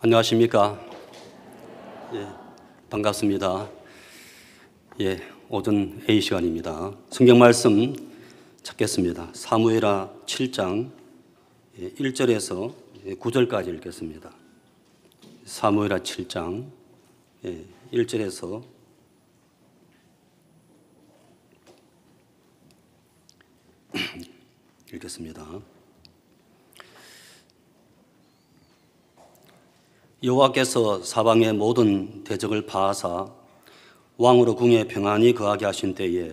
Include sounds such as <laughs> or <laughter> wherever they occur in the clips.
안녕하십니까. 예, 반갑습니다. 예, 오전 A 시간입니다. 성경 말씀 찾겠습니다. 사무엘하 7장 1절에서 예, 9절까지 예, 읽겠습니다. 사무엘하 7장 1절에서 예, <clears throat> 읽겠습니다. 여호와께서 사방의 모든 대적을 파하사 왕으로 궁에 평안히 거하게 하신 때에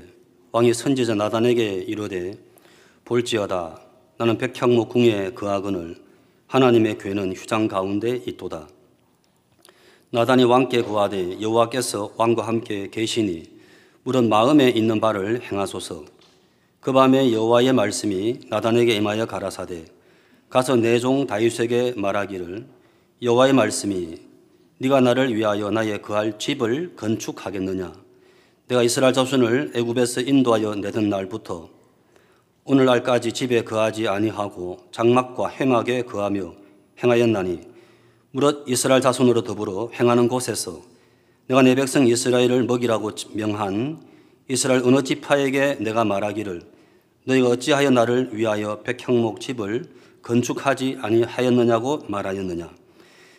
왕이 선지자 나단에게 이르되 볼지어다 나는 백향목 궁에 거하거늘 하나님의 괴는 휴장 가운데 있도다 나단이 왕께 구하되 여호와께서 왕과 함께 계시니 물은 마음에 있는 바를 행하소서 그 밤에 여호와의 말씀이 나단에게 임하여 가라사대 가서 내종 다윗에게 말하기를 여호와의 말씀이 네가 나를 위하여 나의 그할 집을 건축하겠느냐 내가 이스라엘 자손을 애굽에서 인도하여 내던 날부터 오늘날까지 집에 거하지 아니하고 장막과 행악에 거하며 행하였나니 무릇 이스라엘 자손으로 더불어 행하는 곳에서 내가 내 백성 이스라엘을 먹이라고 명한 이스라엘 어느 지파에게 내가 말하기를 너희가 어찌하여 나를 위하여 백향목 집을 건축하지 아니하였느냐고 말하였느냐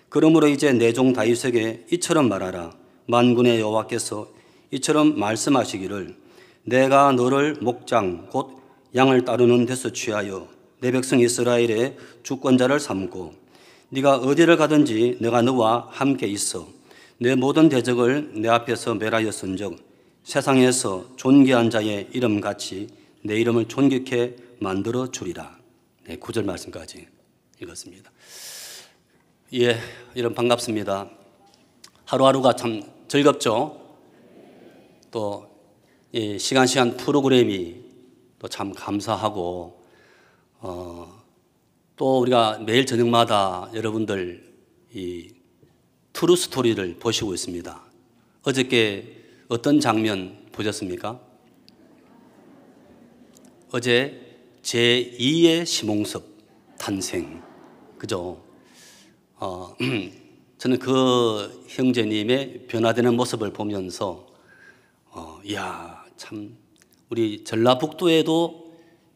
그러므로 이제 내 종 다윗에게 이처럼 말하라. 만군의 여호와께서 이처럼 말씀하시기를 내가 너를 목장 곧 양을 따르는 데서 취하여 내 백성 이스라엘의 주권자를 삼고 네가 어디를 가든지 내가 너와 함께 있어 내 모든 대적을 내 앞에서 멸하였은즉 세상에서 존귀한 자의 이름 같이 내 이름을 존귀케 만들어 주리라. 네, 9절 말씀까지 읽었습니다. 예, 이런 반갑습니다. 하루하루가 참 즐겁죠. 또 예, 시간 시간 프로그램이 또 참 감사하고 어, 또 우리가 매일 저녁마다 여러분들 이 트루 스토리를 보시고 있습니다. 어저께 어떤 장면 보셨습니까? 어제 제2의 시몽섭 탄생 그죠? 어, <clears throat> 저는 그 형제님의 변화되는 모습을 보면서 어, 이야 참 우리 전라북도에도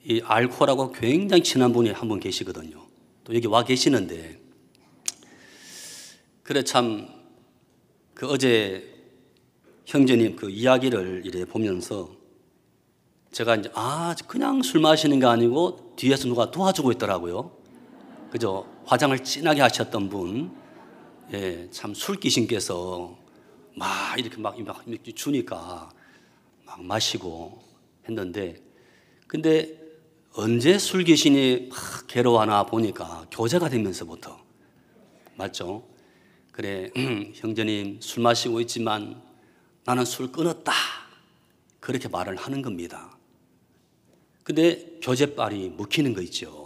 이 알코라고 굉장히 친한 분이 한 분 계시거든요. 또 여기 와 계시는데 그래 참 그 어제 형제님 그 이야기를 이래 보면서 제가 이제 아 그냥 술 마시는 게 아니고 뒤에서 누가 도와주고 있더라고요. 그죠? 화장을 진하게 하셨던 분, 예, 참 술기신께서 막 이렇게 막, 막 이렇게 주니까 막 마시고 했는데, 근데 언제 술귀신이 막 괴로워하나 보니까 교제가 되면서부터 맞죠? 그래 <clears throat> 형제님 술 마시고 있지만 나는 술 끊었다 그렇게 말을 하는 겁니다. 근데 교제빨이 묵히는 거 있죠.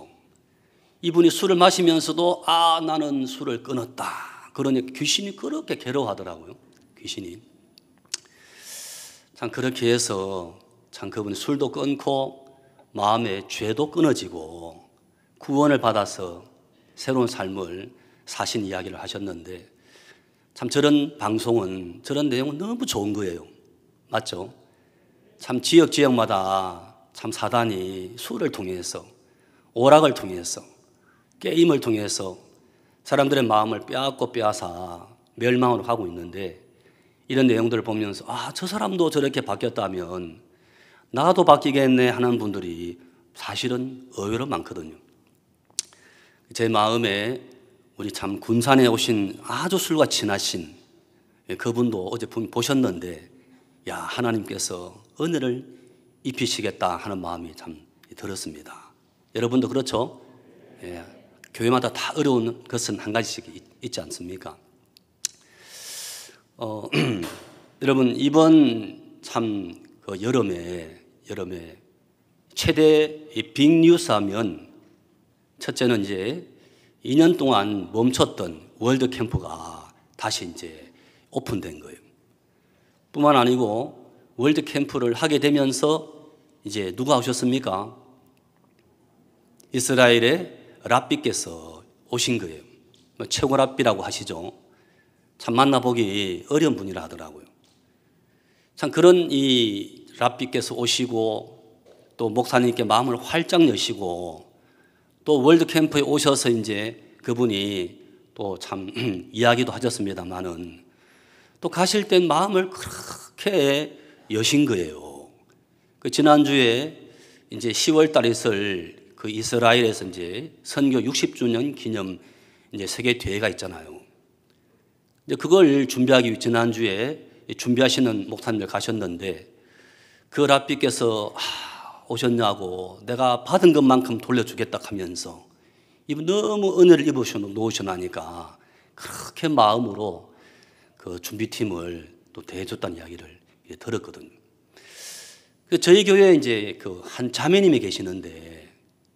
이분이 술을 마시면서도 아 나는 술을 끊었다. 그러니 귀신이 그렇게 괴로워하더라고요. 귀신이 참 그렇게 해서 참 그분이 술도 끊고 마음의 죄도 끊어지고 구원을 받아서 새로운 삶을 사신 이야기를 하셨는데 참 저런 방송은 저런 내용은 너무 좋은 거예요. 맞죠? 참 지역 지역마다 참 사단이 술을 통해서 오락을 통해서 게임을 통해서 사람들의 마음을 빼앗고 빼앗아 멸망으로 가고 있는데 이런 내용들을 보면서 아, 저 사람도 저렇게 바뀌었다면 나도 바뀌겠네 하는 분들이 사실은 의외로 많거든요. 제 마음에 우리 참 군산에 오신 아주 술과 친하신 그분도 어제 보셨는데 야, 하나님께서 은혜를 입히시겠다 하는 마음이 참 들었습니다. 여러분도 그렇죠? 예, 교회마다 다 어려운 것은 한 가지씩 있지 않습니까? 어, <clears throat> 여러분 이번 참그 여름에 여름에 최대 빅뉴스 하면 첫째는 이제 2년 동안 멈췄던 월드 캠프가 다시 이제 오픈된 거예요. 뿐만 아니고 월드 캠프를 하게 되면서 이제 누가 오셨습니까? 이스라엘의 랍비께서 오신 거예요. 뭐 최고 랍비라고 하시죠. 참 만나보기 어려운 분이라 하더라고요. 참 그런 이 랍비께서 오시고 또 목사님께 마음을 활짝 여시고 또 월드캠프에 오셔서 이제 그분이 또 참 <clears throat> 이야기도 하셨습니다만은 또 가실 땐 마음을 그렇게 여신 거예요. 그 지난주에 이제 10월 달에 있을 그 이스라엘에서 이제 선교 60주년 기념 이제 세계 대회가 있잖아요. 이제 그걸 준비하기 위해 지난주에 준비하시는 목사님들 가셨는데 그 랍비께서 아, 오셨냐고 내가 받은 것만큼 돌려주겠다 하면서 이분 너무 은혜를 입으셔 놓으셔나니까 그렇게 마음으로 그 준비팀을 또 대해줬다는 이야기를 들었거든요. 그 저희 교회에 이제 그 한 자매님이 계시는데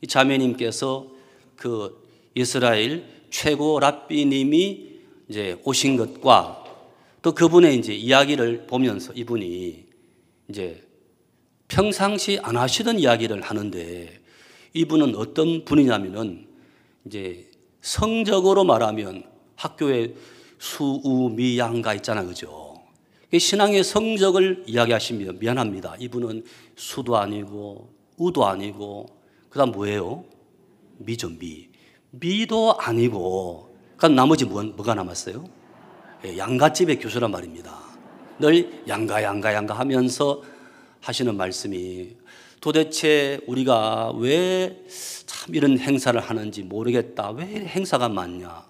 이 자매님께서 그 이스라엘 최고 랍비님이 이제 오신 것과 또 그분의 이제 이야기를 보면서 이분이 이제 평상시 안 하시던 이야기를 하는데 이분은 어떤 분이냐면은 이제 성적으로 말하면 학교에 수우미양가 있잖아 그죠? 그 신앙의 성적을 이야기하시면 미안합니다. 이분은 수도 아니고 우도 아니고 그 다음 뭐예요? 미죠, 미. 미도 아니고, 그럼 나머지 뭐, 뭐가 남았어요? 예, 양가집의 교수란 말입니다. 늘 양가, 양가, 양가 하면서 하시는 말씀이 도대체 우리가 왜 참 이런 행사를 하는지 모르겠다. 왜 행사가 많냐.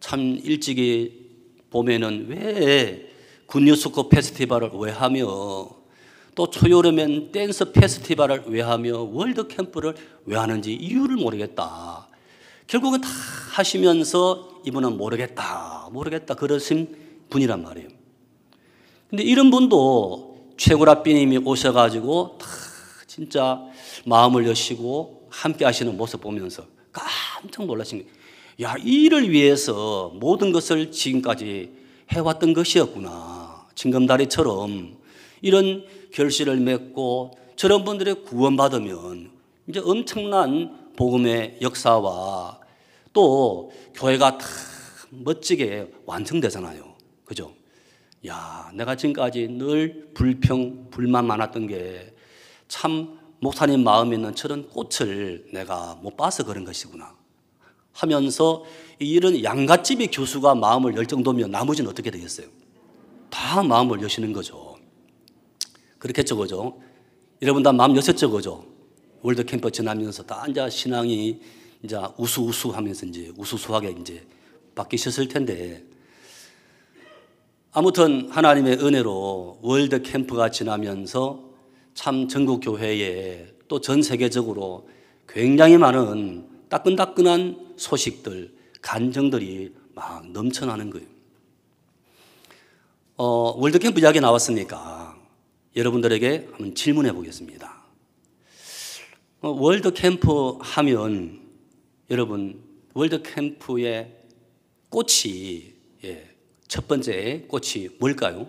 참 일찍이 봄에는 왜 군유스코 페스티벌을 왜 하며 또 초여름엔 댄스 페스티벌을 왜 하며 월드 캠프를 왜 하는지 이유를 모르겠다. 결국은 다 하시면서 이분은 모르겠다, 모르겠다 그러신 분이란 말이에요. 근데 이런 분도 최고라비님이 오셔가지고 다 진짜 마음을 여시고 함께 하시는 모습 보면서 깜짝 놀라신 거예요. 야, 이를 위해서 모든 것을 지금까지 해왔던 것이었구나. 징검다리처럼 이런 결실을 맺고 저런 분들의 구원받으면 이제 엄청난 복음의 역사와 또 교회가 다 멋지게 완성되잖아요. 그죠? 야, 내가 지금까지 늘 불평, 불만 많았던 게 참 목사님 마음에 있는 저런 꽃을 내가 못 봐서 그런 것이구나. 하면서 이런 양갓집의 교수가 마음을 열 정도면 나머지는 어떻게 되겠어요? 다 마음을 여시는 거죠. 그렇겠죠, 그죠? 여러분 다마 여셨죠, 그죠? 월드 캠퍼 지나면서 다 이제 신앙이 이제 우수우수 하면서 이제 우수수하게 이제 바뀌셨을 텐데 아무튼 하나님의 은혜로 월드 캠프가 지나면서 참 전국 교회에 또 전 세계적으로 굉장히 많은 따끈따끈한 소식들, 간정들이 막 넘쳐나는 거예요. 어, 월드 캠프 이야기 나왔으니까 여러분들에게 한번 질문해 보겠습니다. 어, 월드 캠프 하면 여러분 월드 캠프의 꽃이 예, 첫 번째 꽃이 뭘까요?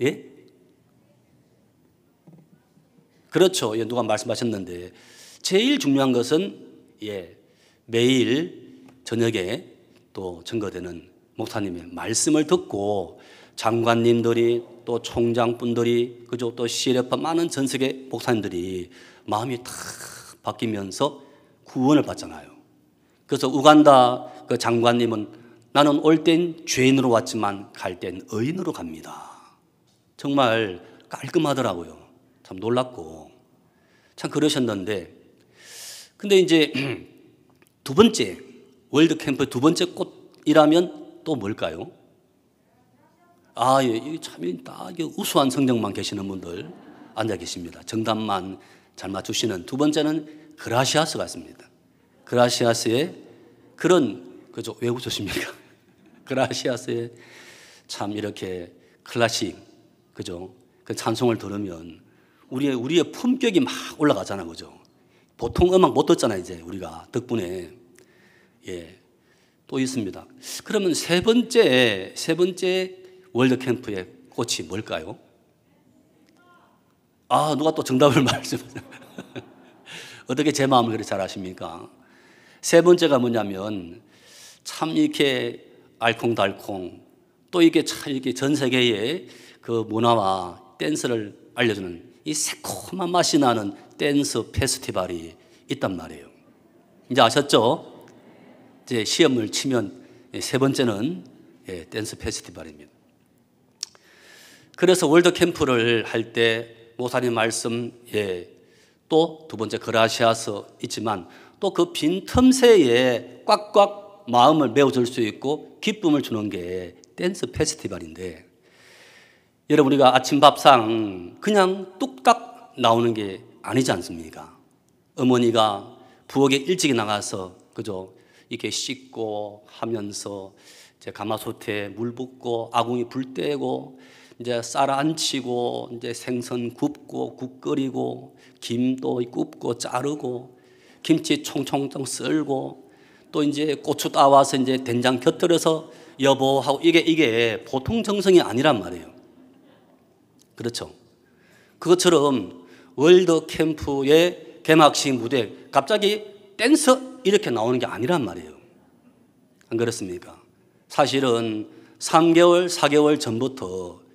예? 그렇죠. 예, 누가 말씀하셨는데 제일 중요한 것은 예, 매일 저녁에 또 증거되는 목사님의 말씀을 듣고 장관님들이 또 총장분들이 그저 또 CLF 많은 전 세계 목사님들이 마음이 다 바뀌면서 구원을 받잖아요. 그래서 우간다 그 장관님은 나는 올 땐 죄인으로 왔지만 갈 땐 의인으로 갑니다. 정말 깔끔하더라고요. 참 놀랐고 참 그러셨는데 근데 이제 <clears throat> 두 번째 월드 캠프 두 번째 꽃이라면 또 뭘까요? 아, 예, 참, 딱 우수한 성적만 계시는 분들 앉아 계십니다. 정답만 잘 맞추시는. 두 번째는 그라시아스 같습니다. 그라시아스의 그런, 그죠? 왜 웃으십니까? <laughs> 그라시아스의 참 이렇게 클래식, 그죠? 그 찬송을 들으면 우리의, 우리의 품격이 막 올라가잖아, 그죠? 보통 음악 못 듣잖아, 이제 우리가. 덕분에. 예. 또 있습니다. 그러면 세 번째, 세 번째 월드캠프의 꽃이 뭘까요? 아, 누가 또 정답을 <laughs> 말씀하 어떻게 제 마음을 그렇게 잘 아십니까? 세 번째가 뭐냐면 참 이렇게 알콩달콩 또 이게 참 이렇게 전 세계의 그 문화와 댄스를 알려주는 이 새콤한 맛이 나는 댄스 페스티벌이 있단 말이에요. 이제 아셨죠? 이제 시험을 치면 세 번째는 예, 댄스 페스티벌입니다. 그래서 월드 캠프를 할 때 모사님 말씀 예. 또두 번째 그라시아서 있지만 또 그 빈틈 새에 꽉꽉 마음을 메워줄 수 있고 기쁨을 주는 게 댄스 페스티벌인데 여러분 우리가 아침 밥상 그냥 뚝딱 나오는 게 아니지 않습니까? 어머니가 부엌에 일찍 나가서 그죠? 이렇게 씻고 하면서 제 가마솥에 물 붓고 아궁이 불 떼고 이제 쌀 안치고 이제 생선 굽고 국 끓이고 김도 굽고 자르고 김치 총총총 썰고 또 이제 고추 따와서 이제 된장 곁들여서 여보 하고 이게 이게 보통 정성이 아니란 말이에요. 그렇죠. 그것처럼 월드 캠프의 개막식 무대 갑자기 댄서 이렇게 나오는 게 아니란 말이에요. 안 그렇습니까? 사실은 3개월, 4개월 전부터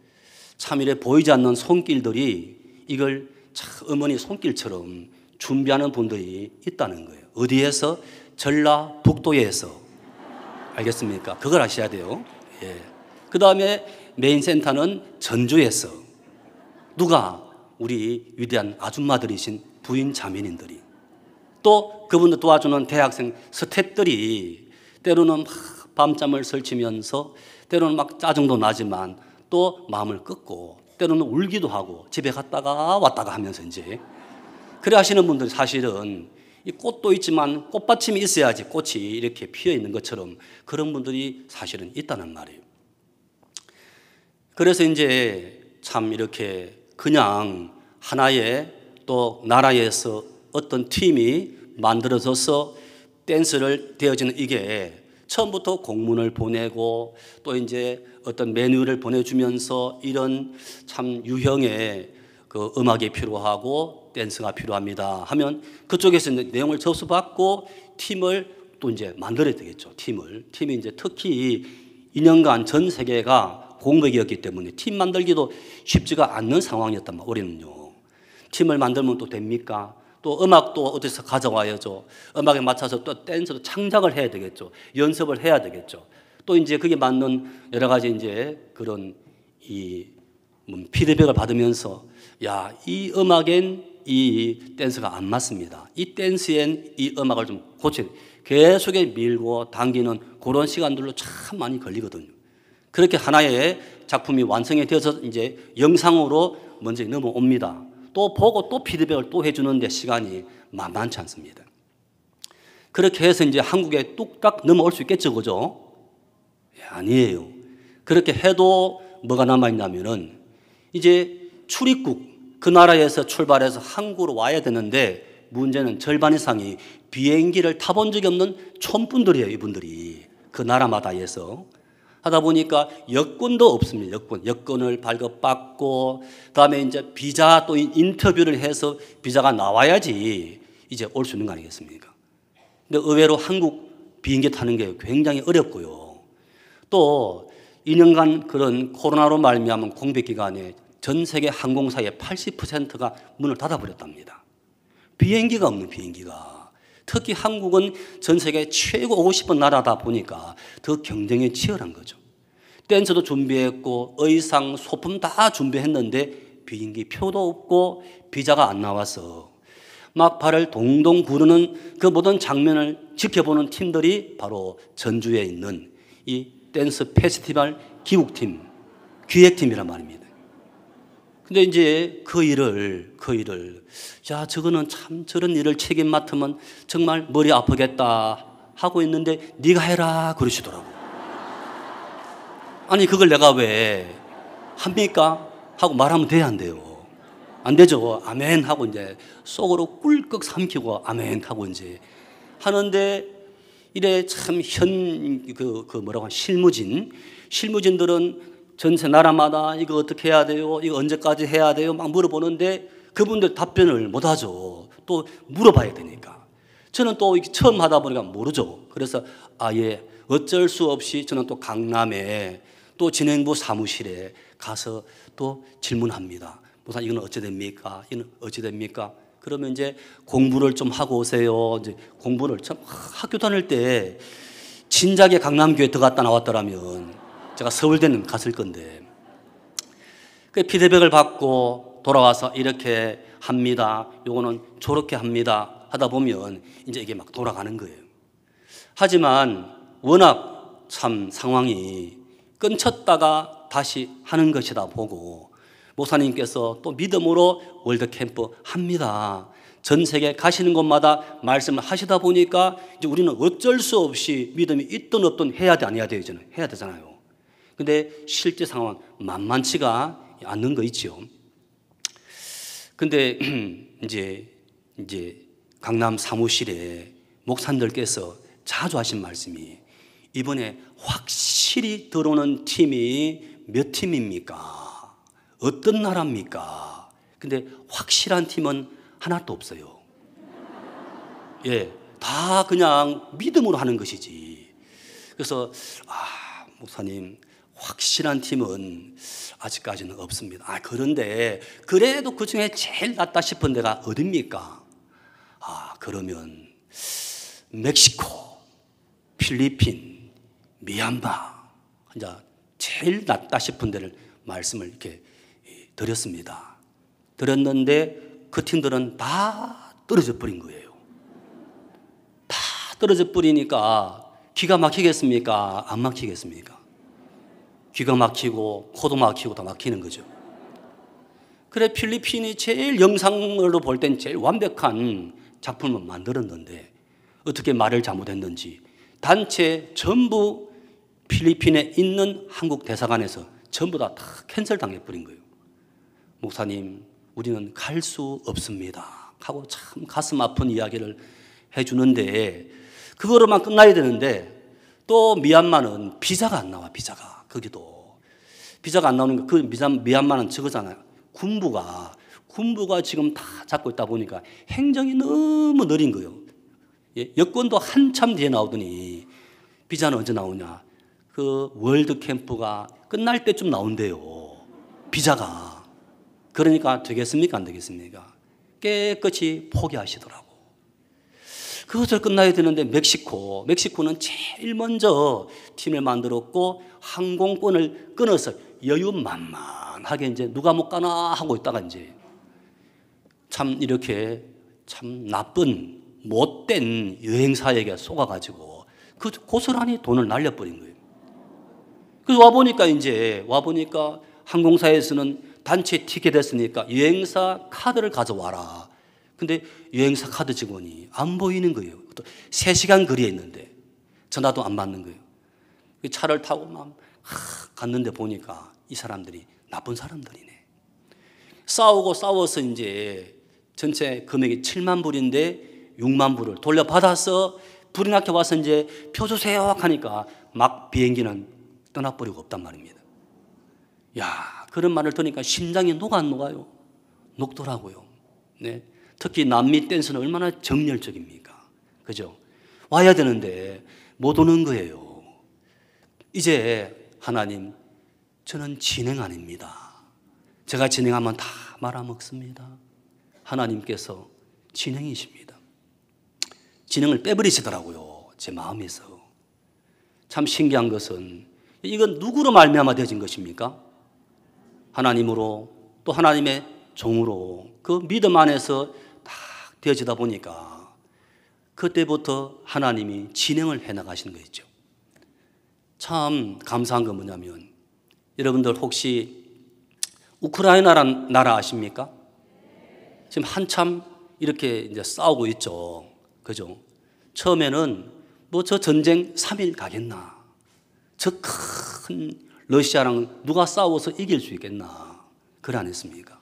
참일에 보이지 않는 손길들이 이걸 참 어머니 손길처럼 준비하는 분들이 있다는 거예요. 어디에서? 전라북도에서. 알겠습니까? 그걸 아셔야 돼요. 예. 그 다음에 메인 센터는 전주에서. 누가? 우리 위대한 아줌마들이신 부인 자매님들이. 또 그분들 도와주는 대학생 스탭들이 때로는 막 밤잠을 설치면서 때로는 막 짜증도 나지만 또 마음을 끊고 때로는 울기도 하고 집에 갔다가 왔다가 하면서 이제 그래 하시는 분들 사실은 이 꽃도 있지만 꽃받침이 있어야지 꽃이 이렇게 피어 있는 것처럼 그런 분들이 사실은 있다는 말이에요. 그래서 이제 참 이렇게 그냥 하나의 또 나라에서 어떤 팀이 만들어져서 댄스를 되어지는 이게 처음부터 공문을 보내고 또 이제 어떤 메뉴를 보내주면서 이런 참 유형의 그 음악이 필요하고 댄스가 필요합니다 하면 그쪽에서 내용을 접수받고 팀을 또 이제 만들어야 되겠죠. 팀을. 팀이 이제 특히 2년간 전 세계가 공백이었기 때문에 팀 만들기도 쉽지가 않는 상황이었단 말이에요. 우리는요. 팀을 만들면 또 됩니까? 또 음악도 어디서 가져와야죠. 음악에 맞춰서 또 댄스도 창작을 해야 되겠죠. 연습을 해야 되겠죠. 또 이제 그게 맞는 여러 가지 이제 그런 이 음, 피드백을 받으면서 야, 이 음악엔 이 댄스가 안 맞습니다. 이 댄스엔 이 음악을 좀 고쳐. 계속 해 밀고 당기는 그런 시간들로 참 많이 걸리거든요. 그렇게 하나의 작품이 완성이 되어서 이제 영상으로 먼저 넘어옵니다. 또 보고 또 피드백을 또 해주는데 시간이 만만치 않습니다. 그렇게 해서 이제 한국에 뚝딱 넘어올 수 있겠죠, 그죠? 예, 아니에요. 그렇게 해도 뭐가 남아있냐면은 이제 출입국, 그 나라에서 출발해서 한국으로 와야 되는데 문제는 절반 이상이 비행기를 타본 적이 없는 촌분들이에요, 이분들이. 그 나라마다 해서. 하다 보니까 여권도 없습니다. 여권. 여권을 발급받고, 다음에 이제 비자 또 인터뷰를 해서 비자가 나와야지 이제 올 수 있는 거 아니겠습니까? 근데 의외로 한국 비행기 타는 게 굉장히 어렵고요. 또 2년간 그런 코로나로 말미암은 공백 기간에 전 세계 항공사의 80%가 문을 닫아버렸답니다. 비행기가 없는 비행기가. 특히 한국은 전 세계 최고 오고 싶은 나라다 보니까 더 경쟁이 치열한 거죠. 댄서도 준비했고 의상, 소품 다 준비했는데 비행기 표도 없고 비자가 안 나와서 막 발을 동동 구르는 그 모든 장면을 지켜보는 팀들이 바로 전주에 있는 이 댄스 페스티벌 기국팀 기획팀이란 말입니다. 근데 이제 그 일을, 그 일을, 자, 저거는 참 저런 일을 책임 맡으면 정말 머리 아프겠다 하고 있는데 네가 해라 그러시더라고. 아니, 그걸 내가 왜 합니까? 하고 말하면 돼야 안 돼요. 안 되죠. 아멘 하고 이제 속으로 꿀꺽 삼키고 아멘 하고 이제 하는데 이래 참 현, 그, 그 뭐라고 하 실무진. 실무진들은 전세 나라마다 이거 어떻게 해야 돼요? 이거 언제까지 해야 돼요? 막 물어보는데 그분들 답변을 못 하죠. 또 물어봐야 되니까. 저는 또 처음 하다 보니까 모르죠. 그래서 아예 어쩔 수 없이 저는 또 강남에 또 진행부 사무실에 가서 또 질문합니다. 무슨 이건 어찌 됩니까? 이건 어찌 됩니까? 그러면 이제 공부를 좀 하고 오세요. 이제 공부를 참 학교 다닐 때 진작에 강남교회 들어갔다 나왔더라면 제가 서울대는 갔을 건데 그 피드백을 받고 돌아와서 이렇게 합니다. 요거는 저렇게 합니다. 하다 보면 이제 이게 막 돌아가는 거예요. 하지만 워낙 참 상황이 끊쳤다가 다시 하는 것이다 보고 목사님께서 또 믿음으로 월드캠프 합니다. 전 세계 가시는 곳마다 말씀을 하시다 보니까 이제 우리는 어쩔 수 없이 믿음이 있든 없든 해야 돼, 안 해야 되잖아요. 해야 되잖아요. 근데 실제 상황 만만치가 않는 거 있죠. 근데 <clears throat> 이제, 이제 강남 사무실에 목사님들께서 자주 하신 말씀이 이번에 확실히 들어오는 팀이 몇 팀입니까? 어떤 나라입니까? 근데 확실한 팀은 하나도 없어요. 예. 다 그냥 믿음으로 하는 것이지. 그래서, 아, 목사님, 확실한 팀은 아직까지는 없습니다. 아, 그런데, 그래도 그 중에 제일 낫다 싶은 데가 어딥니까? 아, 그러면, 멕시코, 필리핀, 미얀마. 이제 제일 낫다 싶은 데를 말씀을 이렇게 드렸습니다. 드렸는데 그 팀들은 다 떨어져 버린 거예요. 다 떨어져 버리니까 기가 막히겠습니까? 안 막히겠습니까? 귀가 막히고 코도 막히고 다 막히는 거죠. 그래 필리핀이 제일 영상으로 볼 땐 제일 완벽한 작품을 만들었는데 어떻게 말을 잘못했는지 단체 전부 필리핀에 있는 한국 대사관에서 전부 다다 캔슬 당해버린 거예요. 목사님, 우리는 갈 수 없습니다. 하고 참 가슴 아픈 이야기를 해주는데, 그거로만 끝나야 되는데, 또 미얀마는 비자가 안 나와, 비자가. 거기도. 비자가 안 나오는 거, 그 미얀마는 저거잖아요. 군부가, 군부가 지금 다 잡고 있다 보니까 행정이 너무 느린 거예요. 예, 여권도 한참 뒤에 나오더니, 비자는 언제 나오냐. 그 월드 캠프가 끝날 때쯤 나온대요. 비자가. 그러니까 되겠습니까? 안 되겠습니까? 깨끗이 포기하시더라고. 그것을 끝나야 되는데 멕시코, 멕시코는 제일 먼저 팀을 만들었고 항공권을 끊어서 여유만만하게 이제 누가 못 가나 하고 있다가 이제 참 이렇게 참 나쁜 못된 여행사에게 속아가지고 그 고스란히 돈을 날려버린 거예요. 그래서 와보니까 이제 와보니까 항공사에서는 단체 티켓 했으니까 여행사 카드를 가져와라. 근데 여행사 카드 직원이 안 보이는 거예요. 또 3시간 거리에 있는데 전화도 안 받는 거예요. 그 차를 타고 막 갔는데 보니까 이 사람들이 나쁜 사람들이네. 싸우고 싸워서 이제 전체 금액이 7만 불인데 6만 불을 돌려받아서 불이 나게 와서 이제 표 주세요 하니까 막 비행기는 떠나버리고 없단 말입니다. 야 그런 말을 들으니까 심장이 녹아 녹아요? 녹더라고요. 네. 특히 남미 댄스는 얼마나 정열적입니까? 그죠? 와야 되는데 못 오는 거예요. 이제 하나님, 저는 진행 아닙니다. 제가 진행하면 다 말아먹습니다. 하나님께서 진행이십니다. 진행을 빼버리시더라고요. 제 마음에서. 참 신기한 것은 이건 누구로 말미암아 되어진 것입니까? 하나님으로 또 하나님의 종으로 그 믿음 안에서 딱 되어지다 보니까 그때부터 하나님이 진행을 해 나가시는 거있죠. 참 감사한 건 뭐냐면 여러분들 혹시 우크라이나란 나라 아십니까? 지금 한참 이렇게 이제 싸우고 있죠. 그죠? 처음에는 뭐 저 전쟁 3일 가겠나? 저큰 러시아랑 누가 싸워서 이길 수 있겠나. 그래 안 했습니까?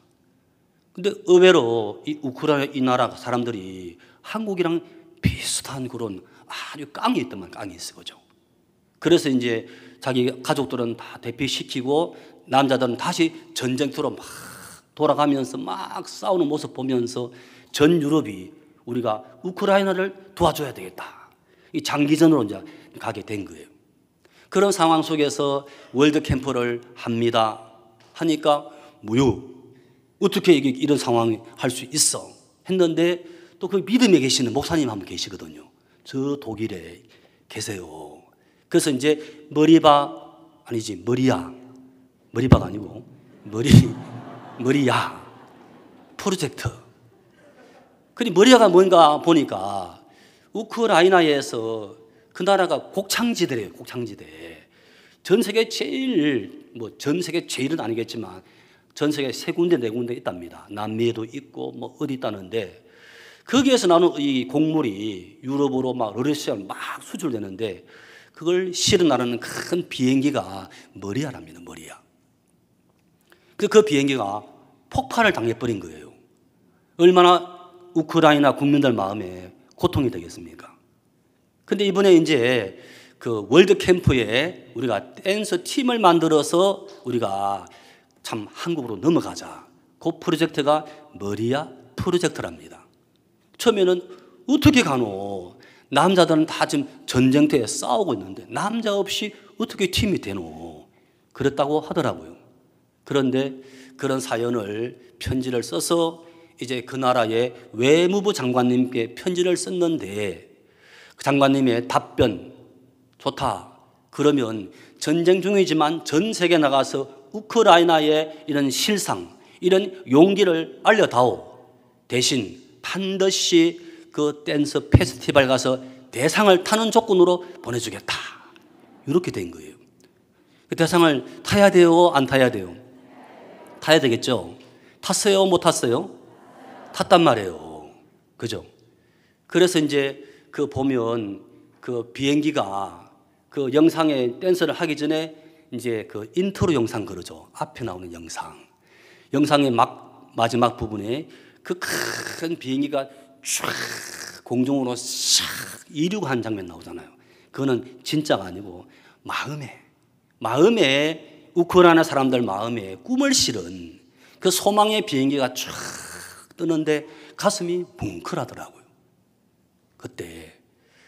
근데 의외로 이 우크라이나 이 나라 사람들이 한국이랑 비슷한 그런 아주 깡이 있더만 깡이 있어 그죠. 그래서 이제 자기 가족들은 다 대피시키고 남자들은 다시 전쟁터로 막 돌아가면서 막 싸우는 모습 보면서 전 유럽이 우리가 우크라이나를 도와줘야 되겠다. 이 장기전으로 이제 가게 된 거예요. 그런 상황 속에서 월드 캠프를 합니다. 하니까 뭐요? 어떻게 이게 이런 상황이 할 수 있어? 했는데 또 그 믿음에 계시는 목사님 한 분 계시거든요. 저 독일에 계세요. 그래서 이제 머리바 아니지 머리야 머리바가 아니고 머리 <laughs> 머리야 프로젝트. 그리 머리야가 뭔가 보니까 우크라이나에서 그 나라가 곡창지대래요. 곡창지대. 전 세계 제일 뭐 전 세계 제일은 아니겠지만 전 세계 세 군데 네 군데 있답니다. 남미에도 있고 뭐 어디 있다는데 거기에서 나는 이 곡물이 유럽으로 막 러시아로 막 수출되는데 그걸 실은 나라는 큰 비행기가 머리아랍니다. 머리아. 그그 그 비행기가 폭발을 당해버린 거예요. 얼마나 우크라이나 국민들 마음에 고통이 되겠습니까? 근데 이번에 이제 그 월드 캠프에 우리가 댄서 팀을 만들어서 우리가 참 한국으로 넘어가자. 그 프로젝트가 머리야 프로젝트랍니다. 처음에는 어떻게 가노? 남자들은 다 지금 전쟁터에 싸우고 있는데 남자 없이 어떻게 팀이 되노? 그랬다고 하더라고요. 그런데 그런 사연을 편지를 써서 이제 그 나라의 외무부 장관님께 편지를 썼는데 그 장관님의 답변 좋다. 그러면 전쟁 중이지만 전 세계 나가서 우크라이나의 이런 실상, 이런 용기를 알려다오. 대신 반드시 그 댄스 페스티벌 가서 대상을 타는 조건으로 보내주겠다. 이렇게 된 거예요. 그 대상을 타야 돼요? 안 타야 돼요? 타야 되겠죠? 탔어요? 못 탔어요? 탔단 말이에요. 그죠? 그래서 이제 그 보면 그 비행기가 그 영상에 댄서를 하기 전에 이제 그 인트로 영상 그러죠. 앞에 나오는 영상. 영상의 막 마지막 부분에 그 큰 비행기가 쫙 공중으로 샥 이륙한 장면 나오잖아요. 그거는 진짜가 아니고 마음에 마음에 우크라이나 사람들 마음에 꿈을 실은 그 소망의 비행기가 쫙 뜨는데 가슴이 뭉클하더라고요. 그때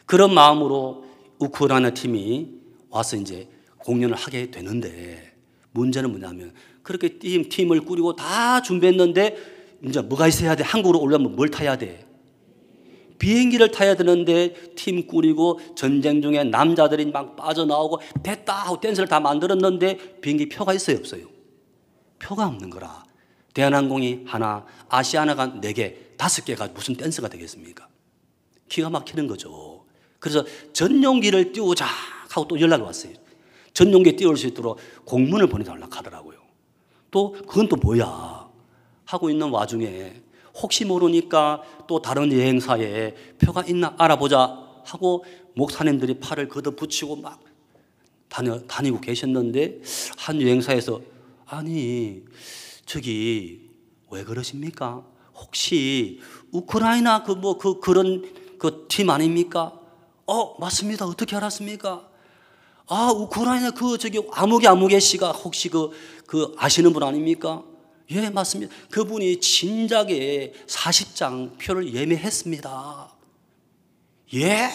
그런 마음으로 우크라이나 팀이 와서 이제 공연을 하게 되는데 문제는 뭐냐면 그렇게 팀, 팀을 꾸리고 다 준비했는데 이제 뭐가 있어야 돼? 한국으로 올려면뭘 타야 돼? 비행기를 타야 되는데 팀 꾸리고 전쟁 중에 남자들이 막 빠져나오고 됐다 하고 댄스를 다 만들었는데 비행기 표가 있어요 없어요? 표가 없는 거라 대한항공이 하나 아시아나가 네개 다섯 개가 무슨 댄스가 되겠습니까? 기가 막히는 거죠. 그래서 전용기를 띄우자 하고 또 연락이 왔어요. 전용기 띄울 수 있도록 공문을 보내달라고 하더라고요. 또 그건 또 뭐야 하고 있는 와중에 혹시 모르니까 또 다른 여행사에 표가 있나 알아보자 하고 목사님들이 팔을 걷어붙이고 막 다녀, 다니고 계셨는데 한 여행사에서 아니 저기 왜 그러십니까? 혹시 우크라이나 그 뭐그 뭐 그, 그런 그팀 아닙니까? 어, 맞습니다. 어떻게 알았습니까? 아, 우크라이나 그 저기 아무개 아무개 씨가 혹시 그, 그 아시는 분 아닙니까? 예, 맞습니다. 그분이 진작에 40장 표를 예매했습니다. 예?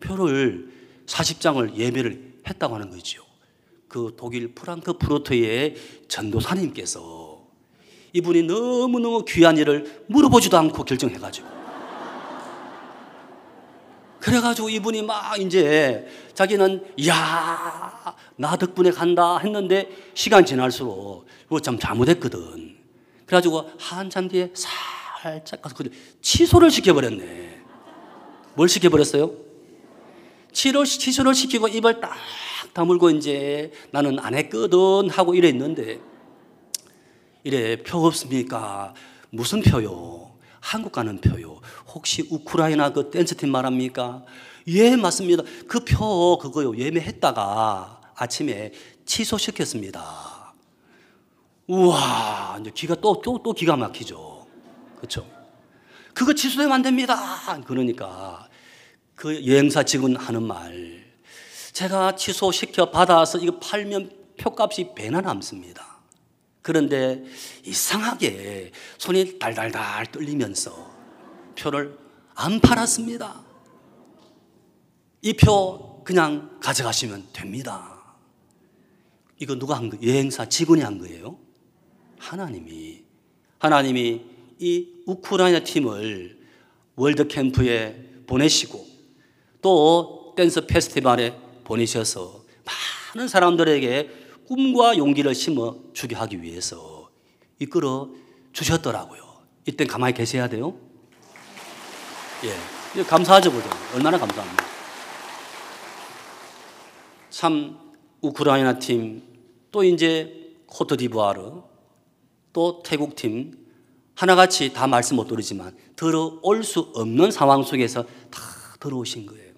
표를 40장을 예매를 했다고 하는 거죠. 그 독일 프랑크 프로트의 전도사님께서 이분이 너무너무 귀한 일을 물어보지도 않고 결정해가지고 그래가지고 이분이 막 이제 자기는 야, 나 덕분에 간다 했는데 시간 지날수록 이거 참 잘못했거든. 그래가지고 한참 뒤에 살짝 가서 취소를 시켜버렸네. 뭘 시켜버렸어요? 치료, 취소를 시키고 입을 딱 다물고 이제 나는 안 했거든 하고 이랬는데 이래 표 없습니까? 무슨 표요? 한국 가는 표요. 혹시 우크라이나 그 댄스팀 말합니까? 예, 맞습니다. 그 표 그거요. 예매했다가 아침에 취소시켰습니다. 우와, 이제 기가 또, 또, 또 기가 막히죠. 그렇죠 그거 취소되면 안 됩니다. 그러니까 그 여행사 직원 하는 말. 제가 취소시켜 받아서 이거 팔면 표값이 배나 남습니다. 그런데 이상하게 손이 달달달 떨리면서 표를 안 팔았습니다. 이 표 그냥 가져가시면 됩니다. 이거 누가 한거 여행사 직원이 한 거예요? 하나님이. 하나님이 이 우크라이나 팀을 월드캠프에 보내시고 또 댄스 페스티벌에 보내셔서 많은 사람들에게 꿈과 용기를 심어 주게 하기 위해서 이끌어 주셨더라고요. 이때 가만히 계셔야 돼요. 예. 감사하죠, 그죠? 얼마나 감사합니다. 참, 우크라이나 팀, 또 이제 코트디부아르, 또 태국 팀, 하나같이 다 말씀 못 드리지만, 들어올 수 없는 상황 속에서 다 들어오신 거예요.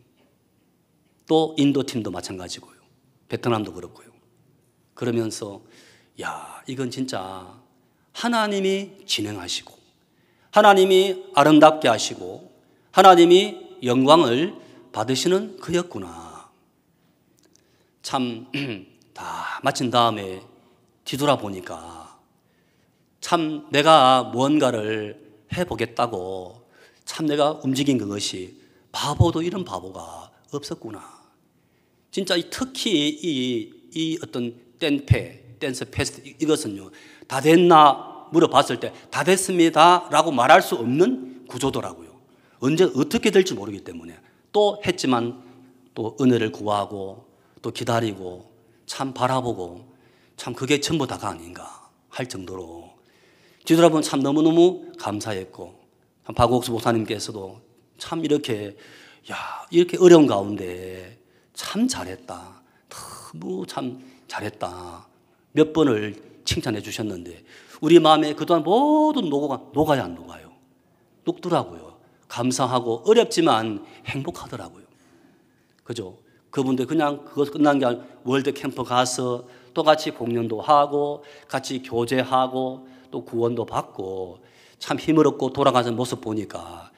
또 인도 팀도 마찬가지고요. 베트남도 그렇고요. 그러면서, 야, 이건 진짜 하나님이 진행하시고, 하나님이 아름답게 하시고, 하나님이 영광을 받으시는 그였구나. 참, <clears throat> 다 마친 다음에 뒤돌아보니까 참 내가 무언가를 해보겠다고 참 내가 움직인 그것이 바보도 이런 바보가 없었구나. 진짜 특히 이, 이 어떤 댄페, 댄스 페스트 이것은요. 다 됐나 물어봤을 때 다 됐습니다 라고 말할 수 없는 구조더라고요. 언제 어떻게 될지 모르기 때문에 또 했지만 또 은혜를 구하고 또 기다리고 참 바라보고 참 그게 전부 다가 아닌가 할 정도로 뒤돌아보면 참 너무너무 감사했고 박옥수 목사님께서도 참 이렇게 야 이렇게 어려운 가운데 참 잘했다 너무 참 잘했다 몇 번을 칭찬해 주셨는데 우리 마음에 그동안 모든 녹아, 녹아야 안 녹아요 녹더라고요 감사하고 어렵지만 행복하더라고요. 그죠? 그분들 그냥 그것 끝난 게 아니라 월드 캠프 가서 또 같이 공연도 하고 같이 교제하고 또 구원도 받고 참 힘을 얻고 돌아가는 모습 보니까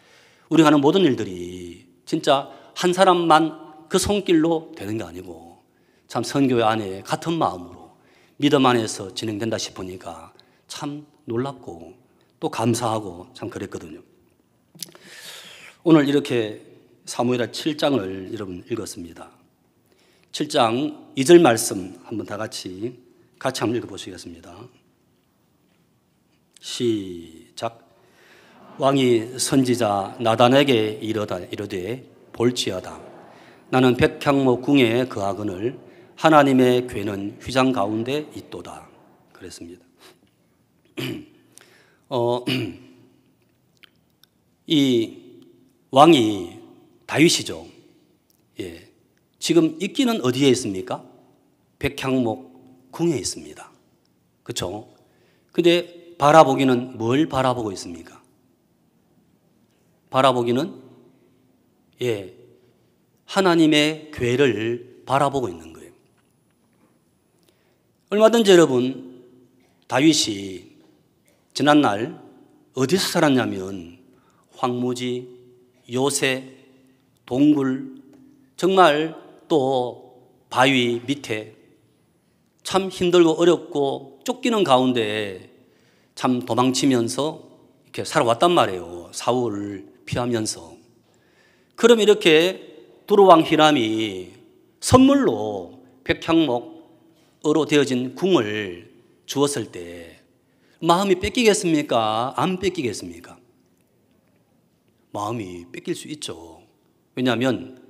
우리 하는 모든 일들이 진짜 한 사람만 그 손길로 되는 게 아니고 참 선교 안에 같은 마음으로 믿음 안에서 진행된다 싶으니까 참 놀랍고 또 감사하고 참 그랬거든요. 오늘 이렇게 사무엘하 7장을 여러분 읽었습니다. 7장 2절 말씀 한번 다 같이 같이 한번 읽어보시겠습니다. 시작. 왕이 선지자 나단에게 이르다 이르되 볼지어다. 나는 백향목 궁에 그하거늘 하나님의 괴는 휘장 가운데 있도다. 그랬습니다. <clears throat> 어, <clears throat> 이 왕이 다윗이죠. 예. 지금 있기는 어디에 있습니까? 백향목 궁에 있습니다. 그렇죠? 근데 바라보기는 뭘 바라보고 있습니까? 바라보기는 예. 하나님의 괴를 바라보고 있는 거예요. 얼마든지 여러분 다윗이 지난날 어디서 살았냐면 황무지 요새, 동굴, 정말 또 바위 밑에 참 힘들고 어렵고 쫓기는 가운데 참 도망치면서 이렇게 살아왔단 말이에요. 사울을 피하면서. 그럼 이렇게 두루왕 히람이 선물로 백향목으로 되어진 궁을 주었을 때 마음이 뺏기겠습니까? 안 뺏기겠습니까? 마음이 뺏길 수 있죠. 왜냐하면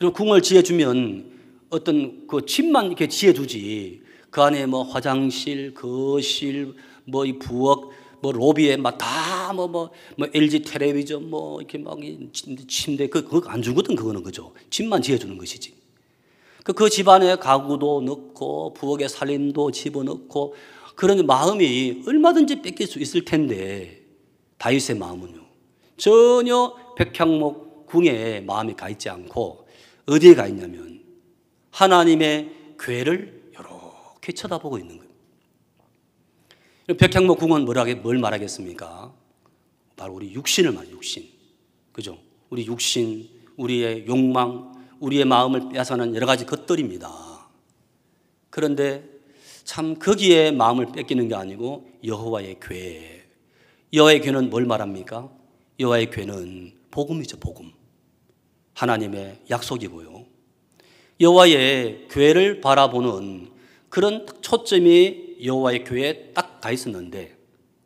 여러 궁을 지어주면 어떤 그 집만 이렇게 지어주지 그 안에 뭐 화장실, 거실, 뭐 이 부엌, 뭐 로비에 막 다 뭐뭐뭐 LG 뭐, 뭐 텔레비전 뭐 이렇게 막 침대 그 그거 안 주거든 그거는 그죠. 집만 지어주는 것이지. 그, 그 집안에 가구도 넣고 부엌에 살림도 집어넣고 그런 마음이 얼마든지 뺏길 수 있을 텐데 다윗의 마음은요. 전혀 백향목 궁에 마음이 가 있지 않고 어디에 가 있냐면 하나님의 괴를 이렇게 쳐다보고 있는 거예요. 백향목 궁은 뭘 말하겠습니까? 바로 우리 육신을 말해 육신. 그죠? 우리 육신, 우리의 욕망, 우리의 마음을 빼앗는 여러 가지 것들입니다. 그런데 참 거기에 마음을 뺏기는 게 아니고 여호와의 괴. 여호와의 괴는 뭘 말합니까? 여호와의 괴는 복음이죠, 복음. 하나님의 약속이고요. 여호와의 괴를 바라보는 그런 초점이 여호와의 괴에 딱 가 있었는데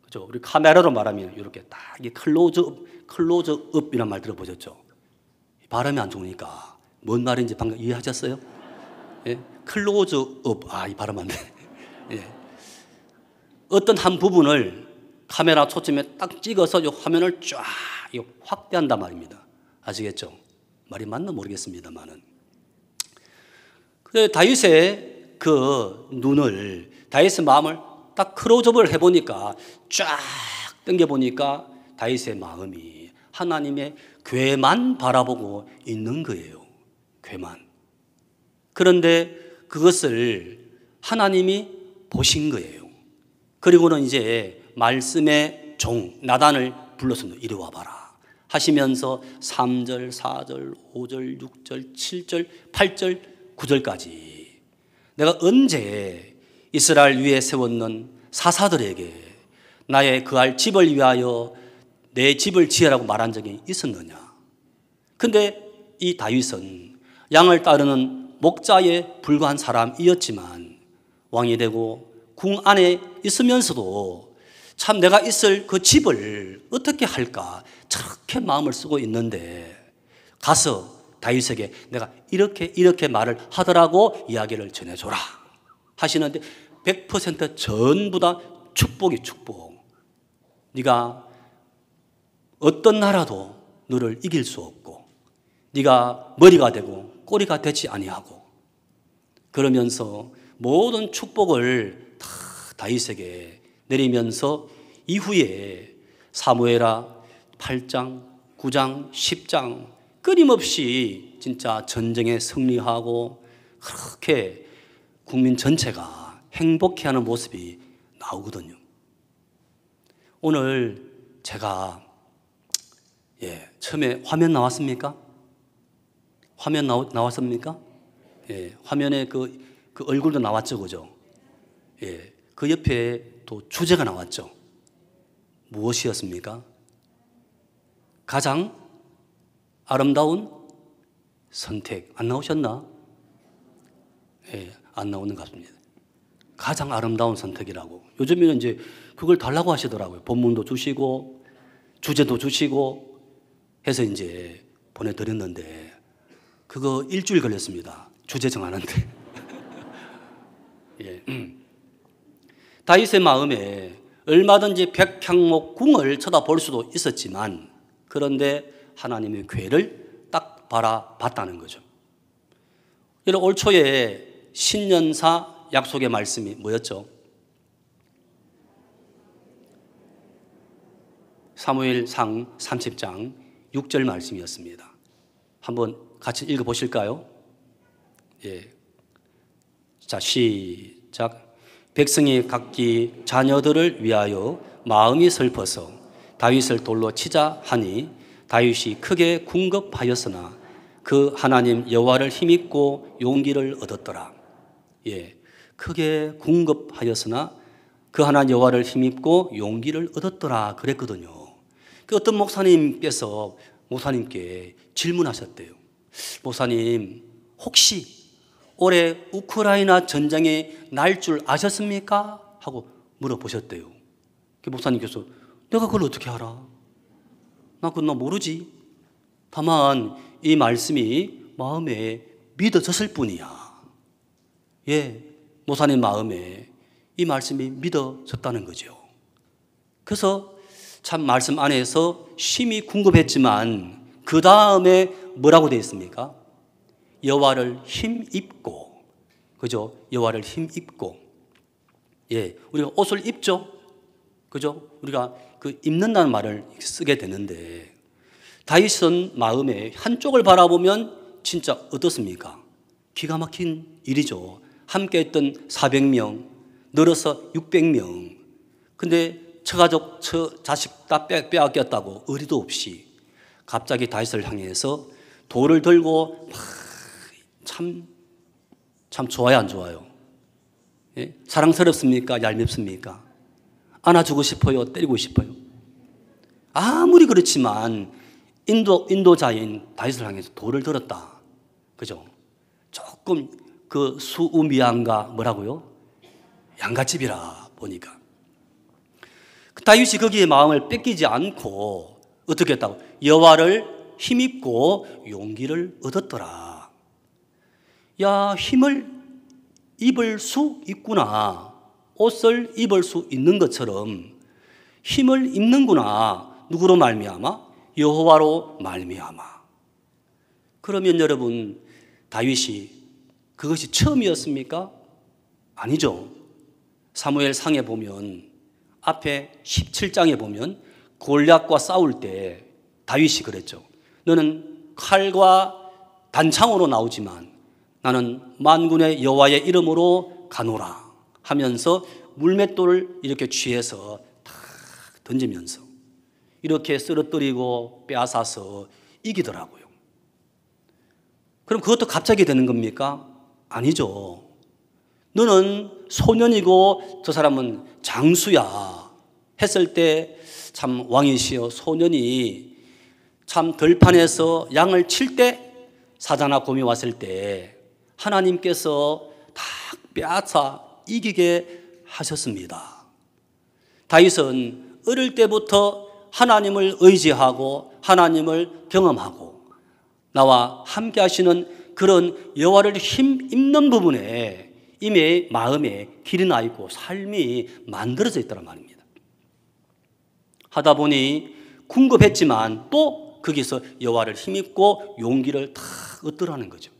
그죠? 우리 카메라로 말하면 이렇게 딱 이 클로즈업 클로즈업이란 말 들어보셨죠? 발음이 안 좋으니까 뭔 말인지 방금 이해하셨어요? 예? 클로즈업 아이 발음 안 돼. <laughs> 예. 어떤 한 부분을 카메라 초점에 딱 찍어서 이 화면을 쫙 확대한단 말입니다. 아시겠죠? 말이 맞나 모르겠습니다만은. 다윗의 그 눈을 다윗의 마음을 딱 크로즈업을 해보니까 쫙 당겨보니까 다윗의 마음이 하나님의 괴만 바라보고 있는 거예요. 괴만. 그런데 그것을 하나님이 보신 거예요. 그리고는 이제 말씀의 종 나단을 불렀습 이리 와봐라 하시면서 3절, 4절, 5절, 6절, 7절, 8절, 9절까지 내가 언제 이스라엘 위에 세웠는 사사들에게 나의 그할 집을 위하여 내 집을 지으라고 말한 적이 있었느냐? 근데 이 다윗은 양을 따르는 목자에 불과한 사람이었지만 왕이 되고 궁 안에 있으면서도 참 내가 있을 그 집을 어떻게 할까 저렇게 마음을 쓰고 있는데 가서 다윗에게 내가 이렇게 이렇게 말을 하더라고 이야기를 전해줘라 하시는데 100% 전부 다 축복이 축복. 네가 어떤 나라도 너를 이길 수 없고 네가 머리가 되고 꼬리가 되지 아니하고 그러면서 모든 축복을 다 다윗에게 내리면서 이후에 사무에라 8장, 9장, 10장 끊임없이 진짜 전쟁에 승리하고 그렇게 국민 전체가 행복해하는 모습이 나오거든요. 오늘 제가 예, 처음에 화면 나왔습니까? 화면 나오, 나왔습니까? 예, 화면에 그, 그 얼굴도 나왔죠, 그죠? 예, 그 옆에 또 주제가 나왔죠. 무엇이었습니까? 가장 아름다운 선택. 안 나오셨나? 예, 안 나오는 것 같습니다. 가장 아름다운 선택이라고. 요즘에는 이제 그걸 달라고 하시더라고요. 본문도 주시고, 주제도 주시고 해서 이제 보내드렸는데, 그거 일주일 걸렸습니다. 주제 정하는데. <laughs> 예. 다윗의 마음에 얼마든지 백향목 궁을 쳐다볼 수도 있었지만 그런데 하나님의 괴를 딱 바라봤다는 거죠. 여러올 초에 신년사 약속의 말씀이 뭐였죠? 사무엘상 30장 6절 말씀이었습니다. 한번 같이 읽어 보실까요? 예. 자, 시작. 백성이 각기 자녀들을 위하여 마음이 슬퍼서 다윗을 돌로 치자 하니 다윗이 크게 궁급하였으나 그 하나님 여호와를 힘입고 용기를 얻었더라. 예. 크게 궁급하였으나 그 하나님 여호와를 힘입고 용기를 얻었더라 그랬거든요. 그 어떤 목사님께서 목사님께 질문하셨대요. 목사님 혹시 올해 우크라이나 전쟁에날 줄 아셨습니까? 하고 물어보셨대요. 목사님께서 내가 그걸 어떻게 알아? 나 그건 모르지. 다만 이 말씀이 마음에 믿어졌을 뿐이야. 예, 목사님 마음에 이 말씀이 믿어졌다는 거죠. 그래서 참 말씀 안에서 심히 궁금했지만 그 다음에 뭐라고 되어 있습니까? 여호와를 힘입고 그죠? 여호와를 힘입고 예, 우리가 옷을 입죠. 그죠? 우리가 그 입는다는 말을 쓰게 되는데 다윗은 마음에 한쪽을 바라보면 진짜 어떻습니까? 기가 막힌 일이죠. 함께 했던 400명, 늘어서 600명. 근데 처가족, 처 자식 다 빼, 앗겼다고 의리도 없이 갑자기 다윗을 향해서 돌을 들고 막 참, 참 좋아요, 안 좋아요? 예? 사랑스럽습니까? 얄밉습니까? 안아주고 싶어요? 때리고 싶어요? 아무리 그렇지만, 인도, 인도자인 다윗을 향해서 돌을 들었다. 그죠? 조금 그수우미안가 뭐라고요? 양가집이라 보니까. 그 다윗이 거기에 마음을 뺏기지 않고 어떻게 했다고? 여와를 힘입고 용기를 얻었더라. 야, 힘을 입을 수 있구나. 옷을 입을 수 있는 것처럼 힘을 입는구나. 누구로 말미암아? 여호와로 말미암아. 그러면 여러분 다윗이 그것이 처음이었습니까? 아니죠. 사무엘 상에 보면 앞에 17장에 보면 골략과 싸울 때 다윗이 그랬죠. 너는 칼과 단창으로 나오지만 나는 만군의 여호와의 이름으로 가노라 하면서 물맷돌을 이렇게 취해서 탁 던지면서 이렇게 쓰러뜨리고 빼앗아서 이기더라고요. 그럼 그것도 갑자기 되는 겁니까? 아니죠. 너는 소년이고 저 사람은 장수야 했을 때 참 왕이시여 소년이 참 들판에서 양을 칠 때 사자나 곰이 왔을 때 하나님께서 다 빼앗아 이기게 하셨습니다. 다윗은 어릴 때부터 하나님을 의지하고 하나님을 경험하고 나와 함께 하시는 그런 여와를 힘입는 부분에 이미 마음에 길이 나 있고 삶이 만들어져 있다는 말입니다. 하다 보니 궁급했지만 또 거기서 여와를 힘입고 용기를 탁 얻더라는 거죠.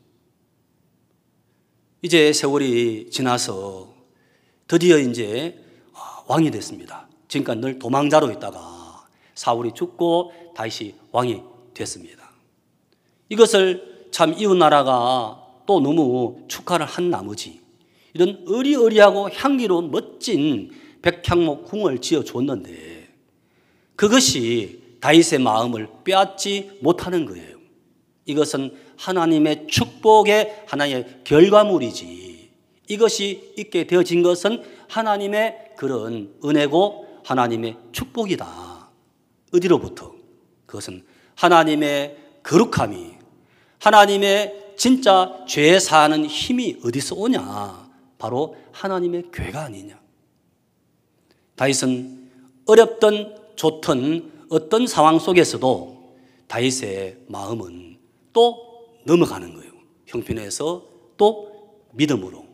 이제 세월이 지나서 드디어 이제 아, 왕이 됐습니다. 지금까지 늘 도망자로 있다가 사울이 죽고 다시 왕이 됐습니다. 이것을 참 이웃 나라가 또 너무 축하를 한 나머지 이런 어리어리하고 향기로운 멋진 백향목 궁을 지어 줬는데 그것이 다윗의 마음을 빼앗지 못하는 거예요. 이것은 하나님의 축복의 하나의 결과물이지. 이것이 있게 되어진 것은 하나님의 그런 은혜고 하나님의 축복이다. 어디로부터? 그것은 하나님의 거룩함이 하나님의 진짜 죄 사는 힘이 어디서 오냐? 바로 하나님의 괴가 아니냐. 다윗은 어렵든 좋든 어떤 상황 속에서도 다윗의 마음은 또 넘어가는 거예요. 형편에서 또 믿음으로.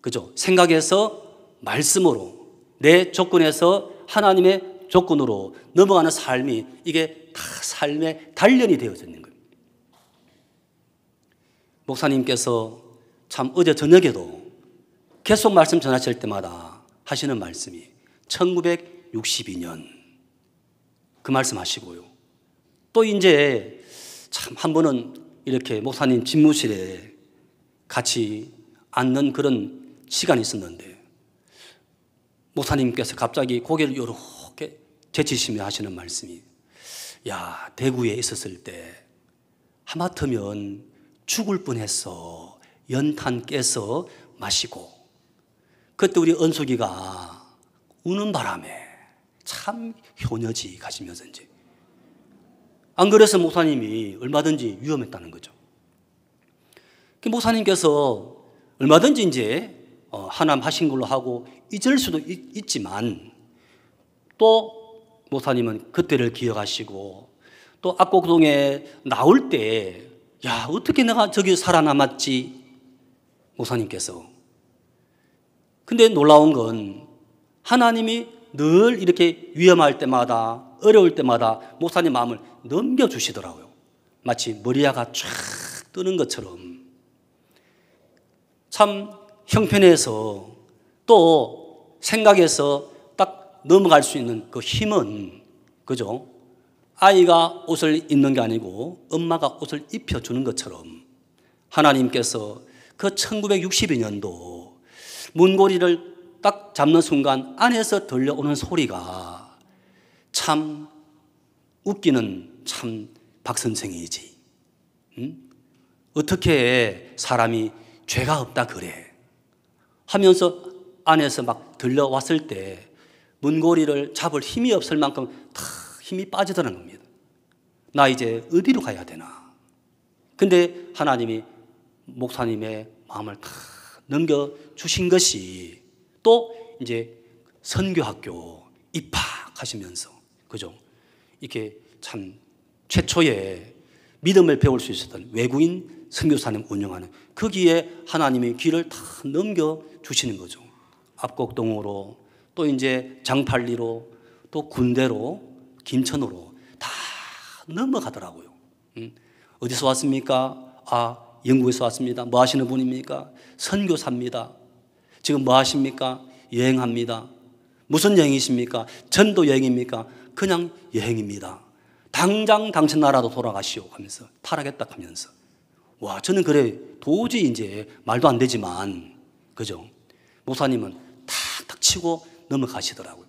그죠? 생각에서 말씀으로 내 조건에서 하나님의 조건으로 넘어가는 삶이 이게 다 삶의 단련이 되어지는 거예요. 목사님께서 참 어제 저녁에도 계속 말씀 전하실 때마다 하시는 말씀이 1962년 그 말씀 하시고요. 또 이제 참 한 번은 이렇게 목사님 집무실에 같이 앉는 그런 시간이 있었는데 목사님께서 갑자기 고개를 요렇게 제치시며 하시는 말씀이 야 대구에 있었을 때 하마터면 죽을 뻔했어 연탄 깨서 마시고 그때 우리 은숙이가 우는 바람에 참 효녀지 가시면서 이제 안 그래서 목사님이 얼마든지 위험했다는 거죠. 그 목사님께서 얼마든지 이제 어, 하남 하신 걸로 하고 잊을 수도 있, 지만또 목사님은 그때를 기억하시고 또 압곡동에 나올 때 야, 어떻게 내가 저기 살아남았지? 목사님께서. 근데 놀라운 건 하나님이 늘 이렇게 위험할 때마다 어려울 때마다 목사님 마음을 넘겨주시더라고요. 마치 머리아가 쫙 뜨는 것처럼. 참 형편에서 또 생각에서 딱 넘어갈 수 있는 그 힘은, 그죠? 아이가 옷을 입는 게 아니고 엄마가 옷을 입혀주는 것처럼 하나님께서 그 1962년도 문고리를 딱 잡는 순간 안에서 들려오는 소리가 참 웃기는 참 박선생이지. 응? 어떻게 사람이 죄가 없다 그래. 하면서 안에서 막 들려왔을 때 문고리를 잡을 힘이 없을 만큼 다 힘이 빠지더라는 겁니다. 나 이제 어디로 가야 되나. 근데 하나님이 목사님의 마음을 다 넘겨주신 것이 또 이제 선교학교 입학하시면서, 그죠? 이렇게 참 최초의 믿음을 배울 수 있었던 외국인 선교사님 운영하는 거기에 하나님의 길을 다 넘겨 주시는 거죠. 압곡동으로 또 이제 장팔리로 또 군대로 김천으로 다 넘어가더라고요. 음. 어디서 왔습니까? 아 영국에서 왔습니다. 뭐 하시는 분입니까? 선교사입니다. 지금 뭐 하십니까? 여행합니다. 무슨 여행이십니까? 전도 여행입니까? 그냥 여행입니다. 당장 당신 나라도 돌아가시오 하면서 타락했다 하면서 와 저는 그래 도저히 이제 말도 안 되지만 그죠 목사님은 탁탁 치고 넘어가시더라고요.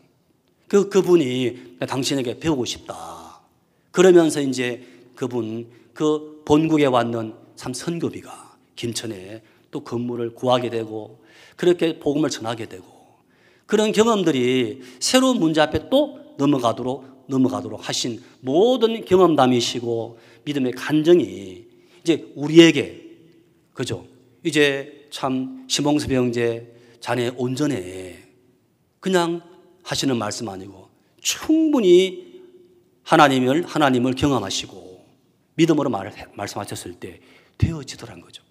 그 그분이 당신에게 배우고 싶다. 그러면서 이제 그분 그 본국에 왔는 참 선교비가 김천에 또 건물을 구하게 되고 그렇게 복음을 전하게 되고 그런 경험들이 새로운 문제 앞에 또 넘어가도록 넘어가도록 하신 모든 경험담이시고 믿음의 간정이 이제 우리에게 그죠? 이제 참 심홍섭 형제 자네 온전해 그냥 하시는 말씀 아니고 충분히 하나님을 하나님을 경험하시고 믿음으로 말, 말씀하셨을 때 되어지더란 거죠.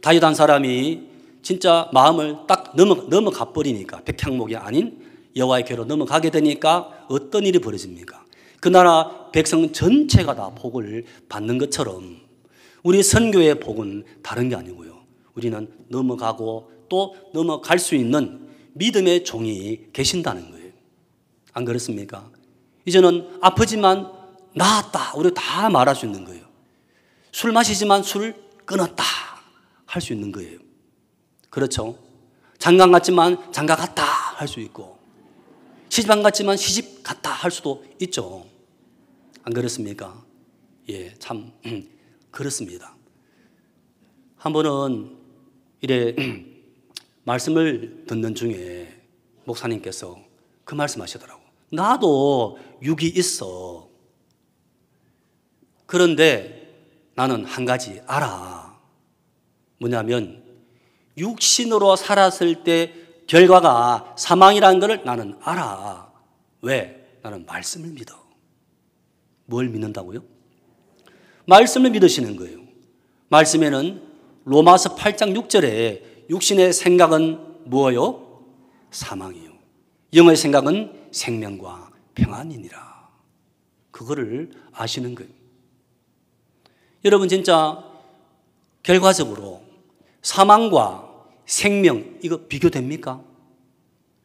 다윗한 사람이 진짜 마음을 딱 넘어, 넘어가 버리니까 백향목이 아닌 여호와의 궤로 넘어가게 되니까 어떤 일이 벌어집니까? 그 나라 백성 전체가 다 복을 받는 것처럼 우리 선교의 복은 다른 게 아니고요. 우리는 넘어가고 또 넘어갈 수 있는 믿음의 종이 계신다는 거예요. 안 그렇습니까? 이제는 아프지만 나았다. 우리 다 말할 수 있는 거예요. 술 마시지만 술 끊었다. 할 수 있는 거예요. 그렇죠? 장강 같지만 장가 갔다. 할 수 있고. 시집 안 갔지만 시집 갔다 할 수도 있죠. 안 그렇습니까? 예, 참, 음, 그렇습니다. 한 번은 이래 음, 말씀을 듣는 중에 목사님께서 그 말씀 하시더라고. 나도 육이 있어. 그런데 나는 한 가지 알아. 뭐냐면, 육신으로 살았을 때 결과가 사망이라는 것을 나는 알아. 왜? 나는 말씀을 믿어. 뭘 믿는다고요? 말씀을 믿으시는 거예요. 말씀에는 로마서 8장 6절에 육신의 생각은 뭐엇요 사망이요. 영의 생각은 생명과 평안이니라. 그거를 아시는 거예요. 여러분 진짜 결과적으로 사망과 생명, 이거 비교됩니까?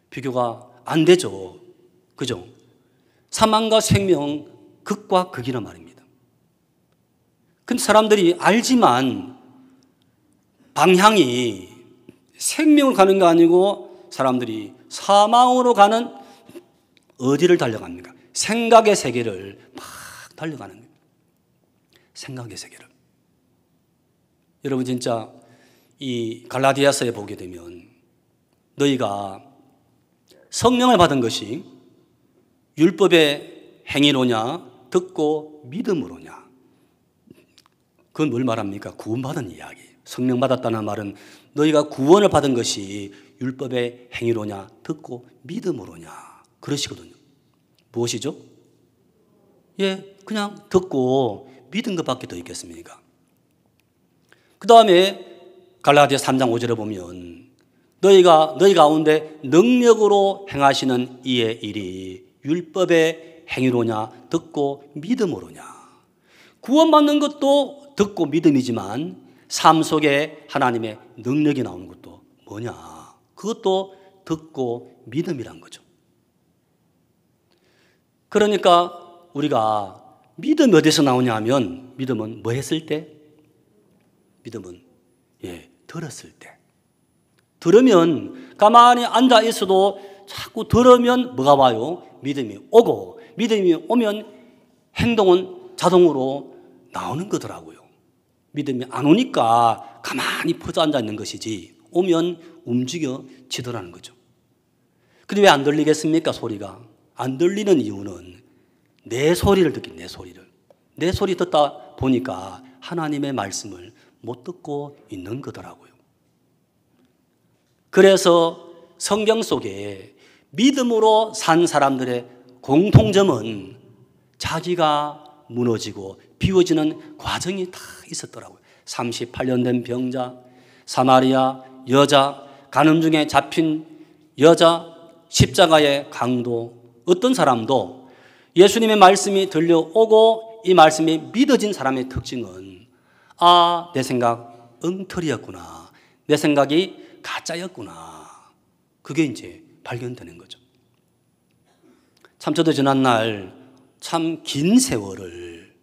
비교가 안 되죠. 그죠? 사망과 생명, 극과 극이란 말입니다. 그럼 사람들이 알지만 방향이 생명을 가는 게 아니고 사람들이 사망으로 가는 어디를 달려갑니까? 생각의 세계를 막 달려가는 거예요. 생각의 세계를. 여러분 진짜 이 갈라디아서에 보게 되면 너희가 성령을 받은 것이 율법의 행위로냐 듣고 믿음으로냐 그건 뭘 말합니까? 구원받은 이야기 성령 받았다는 말은 너희가 구원을 받은 것이 율법의 행위로냐 듣고 믿음으로냐 그러시거든요 무엇이죠? 예, 그냥 듣고 믿은 것밖에 더 있겠습니까? 그 다음에 갈라디아 3장 5절에 보면 너희가 너희 가운데 능력으로 행하시는 이의 일이 율법의 행위로냐 듣고 믿음으로냐 구원받는 것도 듣고 믿음이지만 삶 속에 하나님의 능력이 나오는 것도 뭐냐 그것도 듣고 믿음이란 거죠. 그러니까 우리가 믿음이 어디서 나오냐 하면 믿음은 뭐 했을 때? 믿음은 예, 들었을 때. 들으면 가만히 앉아 있어도 자꾸 들으면 뭐가 와요? 믿음이 오고 믿음이 오면 행동은 자동으로 나오는 거더라고요. 믿음이 안 오니까 가만히 퍼져 앉아 있는 것이지 오면 움직여지더라는 거죠. 근데 왜 안 들리겠습니까? 소리가. 안 들리는 이유는 내 소리를 듣기, 내 소리를. 내 소리 듣다 보니까 하나님의 말씀을 못 듣고 있는 거더라고요. 그래서 성경 속에 믿음으로 산 사람들의 공통점은 자기가 무너지고 비워지는 과정이 다 있었더라고요. 38년 된 병자, 사마리아 여자, 간음 중에 잡힌 여자, 십자가의 강도, 어떤 사람도 예수님의 말씀이 들려오고 이 말씀이 믿어진 사람의 특징은 아, 내 생각 엉터리였구나. 내 생각이 가짜였구나. 그게 이제 발견되는 거죠. 참 저도 지난날 참 긴 세월을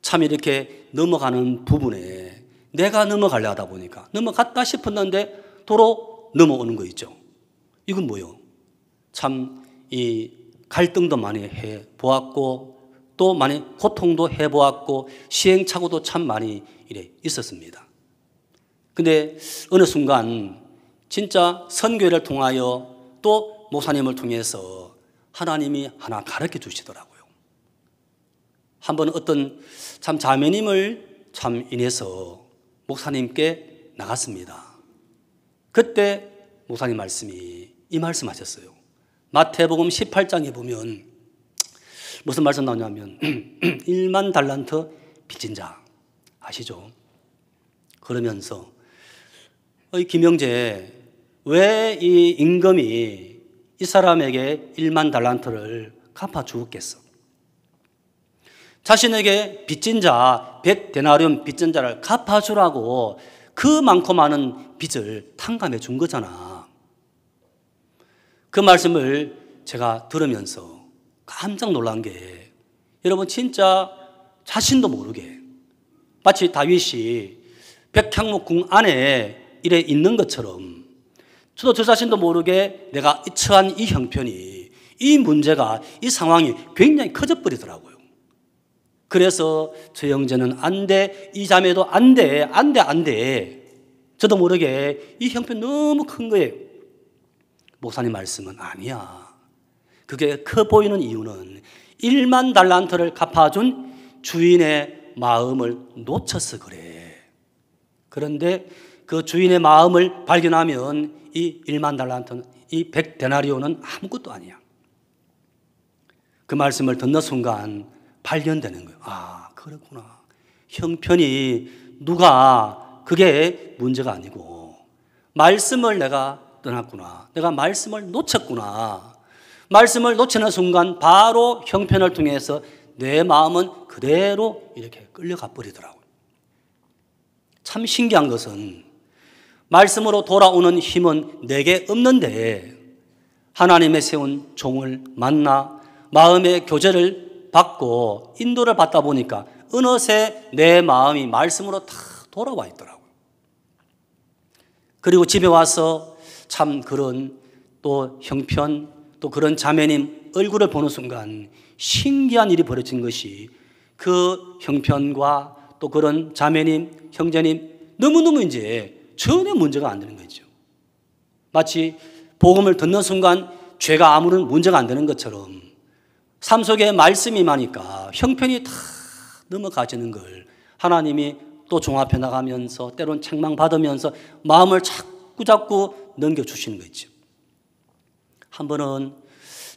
참 이렇게 넘어가는 부분에 내가 넘어가려 하다 보니까 넘어갔다 싶었는데 도로 넘어오는 거 있죠. 이건 뭐요? 참 이 갈등도 많이 해 보았고 또 많이 고통도 해보았고 시행착오도 참 많이 이래 있었습니다. 근데 어느 순간 진짜 선교를 통하여 또 목사님을 통해서 하나님이 하나 가르쳐 주시더라고요. 한번 어떤 참 자매님을 참 인해서 목사님께 나갔습니다. 그때 목사님 말씀이 이 말씀 하셨어요. 마태복음 18장에 보면 무슨 말씀 나오냐면 1만 <clears throat> 달란트 빚진 자 아시죠? 그러면서 어, 이 김영재 왜 이 임금이 이 사람에게 1만 달란트를 갚아 주었겠어? 자신에게 빚진 자, 1 0 0데나리 빚진 자를 갚아주라고 그 많고 많은 빚을 탕감해 준 거잖아. 그 말씀을 제가 들으면서 깜짝 놀란 게 여러분 진짜 자신도 모르게 마치 다윗이 백향목궁 안에 이래 있는 것처럼 저도 저 자신도 모르게 내가 처한 이 형편이 이 문제가 이 상황이 굉장히 커져버리더라고요. 그래서 저 형제는 안 돼, 이 자매도 안 돼, 안 돼, 안 돼. 저도 모르게 이 형편 너무 큰 거예요. 목사님 말씀은 아니야. 그게 커 보이는 이유는 1만 달란트를 갚아준 주인의 마음을 놓쳐서 그래. 그런데 그 주인의 마음을 발견하면 이 1만 달란트는 이1 0 0데나리오는 아무것도 아니야. 그 말씀을 듣는 순간 발견되는 거예요. 아, 그렇구나. 형편이 누가 그게 문제가 아니고 말씀을 내가 떠났구나. 내가 말씀을 놓쳤구나. 말씀을 놓치는 순간 바로 형편을 통해서 내 마음은 그대로 이렇게 끌려가 버리더라고요. 참 신기한 것은 말씀으로 돌아오는 힘은 내게 없는데 하나님의 세운 종을 만나 마음의 교제를 받고 인도를 받다 보니까 어느새 내 마음이 말씀으로 다 돌아와 있더라고요. 그리고 집에 와서 참 그런 또 형편 또 그런 자매님 얼굴을 보는 순간 신기한 일이 벌어진 것이 그 형편과 또 그런 자매님, 형제님 너무너무 이제 전혀 문제가 안 되는 거죠. 마치 복음을 듣는 순간 죄가 아무런 문제가 안 되는 것처럼 삶 속에 말씀이 많으니까 형편이 다 넘어가지는 걸 하나님이 또 종합해 나가면서 때론 책망받으면서 마음을 자꾸자꾸 넘겨주시는 거죠. 한 번은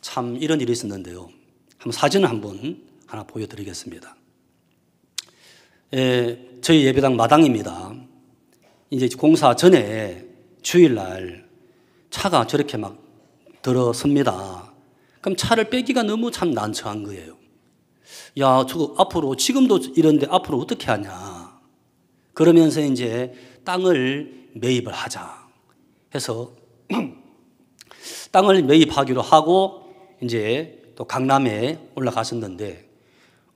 참 이런 일이 있었는데요. 한번 사진을 한번 하나 보여드리겠습니다. 예, 저희 예배당 마당입니다. 이제 공사 전에 주일날 차가 저렇게 막 들어섭니다. 그럼 차를 빼기가 너무 참 난처한 거예요. 야, 저거 앞으로, 지금도 이런데 앞으로 어떻게 하냐. 그러면서 이제 땅을 매입을 하자 해서 <clears throat> 땅을 매입하기로 하고 이제 또 강남에 올라가셨는데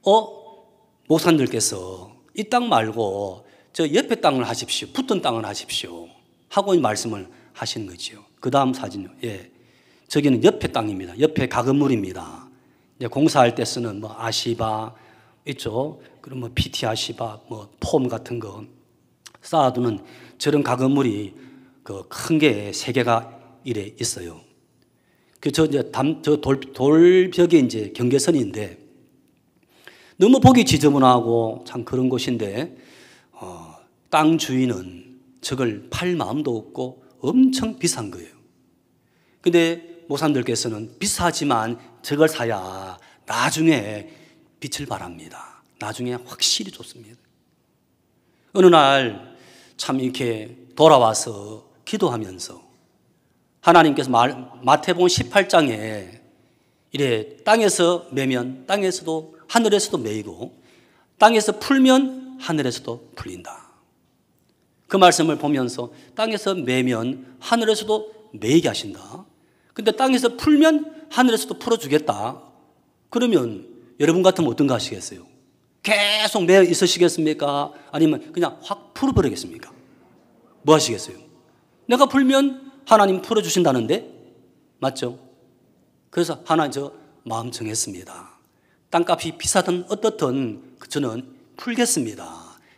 어 목사님들께서 이 땅 말고 저 옆에 땅을 하십시오. 붙은 땅을 하십시오. 하고 말씀을 하신 거지그 다음 사진요. 예. 저기는 옆에 땅입니다. 옆에 가건물입니다. 이제 공사할 때 쓰는 뭐 아시바 있죠. 그럼 뭐 PT 아시바 뭐 폼 같은 거 쌓아두는 저런 가건물이 그 큰 게 세 개가 일에 있어요. 그저 이제 담, 저 돌, 벽이 이제 경계선인데 너무 보기 지저분하고 참 그런 곳인데 어, 땅 주인은 저걸 팔 마음도 없고 엄청 비싼 거예요. 근데 모산들께서는 비싸지만 저걸 사야 나중에 빛을 바랍니다 나중에 확실히 좋습니다. 어느 날 참 이렇게 돌아와서 기도하면서 하나님께서 마태복음 18장에 이래 땅에서 매면 땅에서도 하늘에서도 매이고 땅에서 풀면 하늘에서도 풀린다. 그 말씀을 보면서 땅에서 매면 하늘에서도 매이게 하신다. 근데 땅에서 풀면 하늘에서도 풀어주겠다. 그러면 여러분 같으면 어떤가 하시겠어요? 계속 매어 있으시겠습니까? 아니면 그냥 확 풀어버리겠습니까? 뭐 하시겠어요? 내가 풀면 하나님 풀어주신다는데? 맞죠? 그래서 하나 저 마음 정했습니다. 땅값이 비싸든 어떻든 그 저는 풀겠습니다.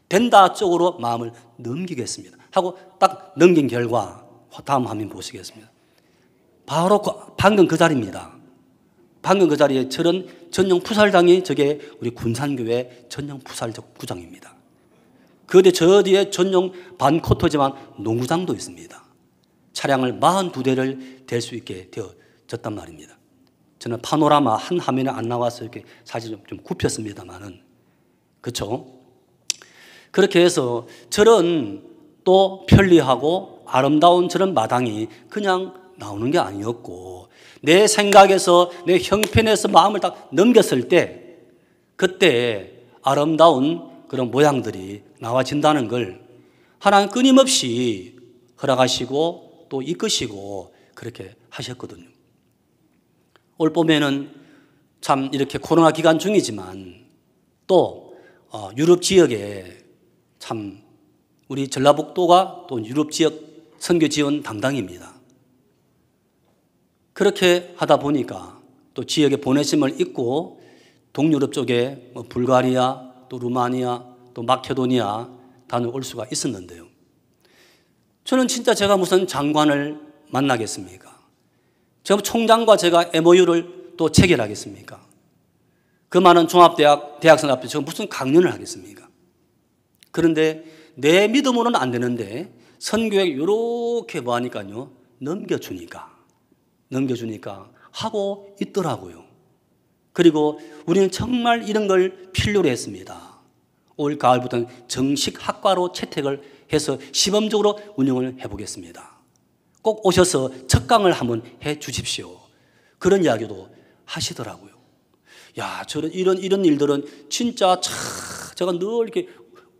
된다 쪽으로 마음을 넘기겠습니다. 하고 딱 넘긴 결과 다음 화면 보시겠습니다. 바로 그 방금 그 자리입니다. 방금 그 자리에 저런 전용 푸살당이 저게 우리 군산교회 전용 푸살 구장입니다. 그 뒤에 저 뒤에 전용 반코터지만 농구장도 있습니다. 차량을 42대를 댈 수 있게 되어졌단 말입니다. 저는 파노라마 한 화면에 안 나와서 이렇게 사실 좀 굽혔습니다만은. 그렇 그렇게 해서 저런 또 편리하고 아름다운 저런 마당이 그냥 나오는 게 아니었고 내 생각에서 내 형편에서 마음을 딱 넘겼을 때 그때 아름다운 그런 모양들이 나와진다는 걸 하나님 끊임없이 허락하시고 또 이끄시고 그렇게 하셨거든요. 올 봄에는 참 이렇게 코로나 기간 중이지만 또 어, 유럽 지역에 참 우리 전라북도가 또 유럽 지역 선교 지원 담당입니다. 그렇게 하다 보니까 또 지역에 보내심을 잊고 동유럽 쪽에 뭐 불가리아, 또 루마니아, 또 마케도니아 다녀올 수가 있었는데요. 저는 진짜 제가 무슨 장관을 만나겠습니까? 저 총장과 제가 MOU를 또 체결하겠습니까? 그 많은 종합대학, 대학생 앞에 서 무슨 강연을 하겠습니까? 그런데 내 믿음으로는 안 되는데 선교에 요렇게 뭐 하니까요. 넘겨주니까. 넘겨주니까 하고 있더라고요. 그리고 우리는 정말 이런 걸 필요로 했습니다. 올 가을부터는 정식 학과로 채택을 해서 시범적으로 운영을 해보겠습니다. 꼭 오셔서 첫 강을 한번 해 주십시오. 그런 이야기도 하시더라고요. 야, 저는 이런, 이런 일들은 진짜 차, 제가 늘 이렇게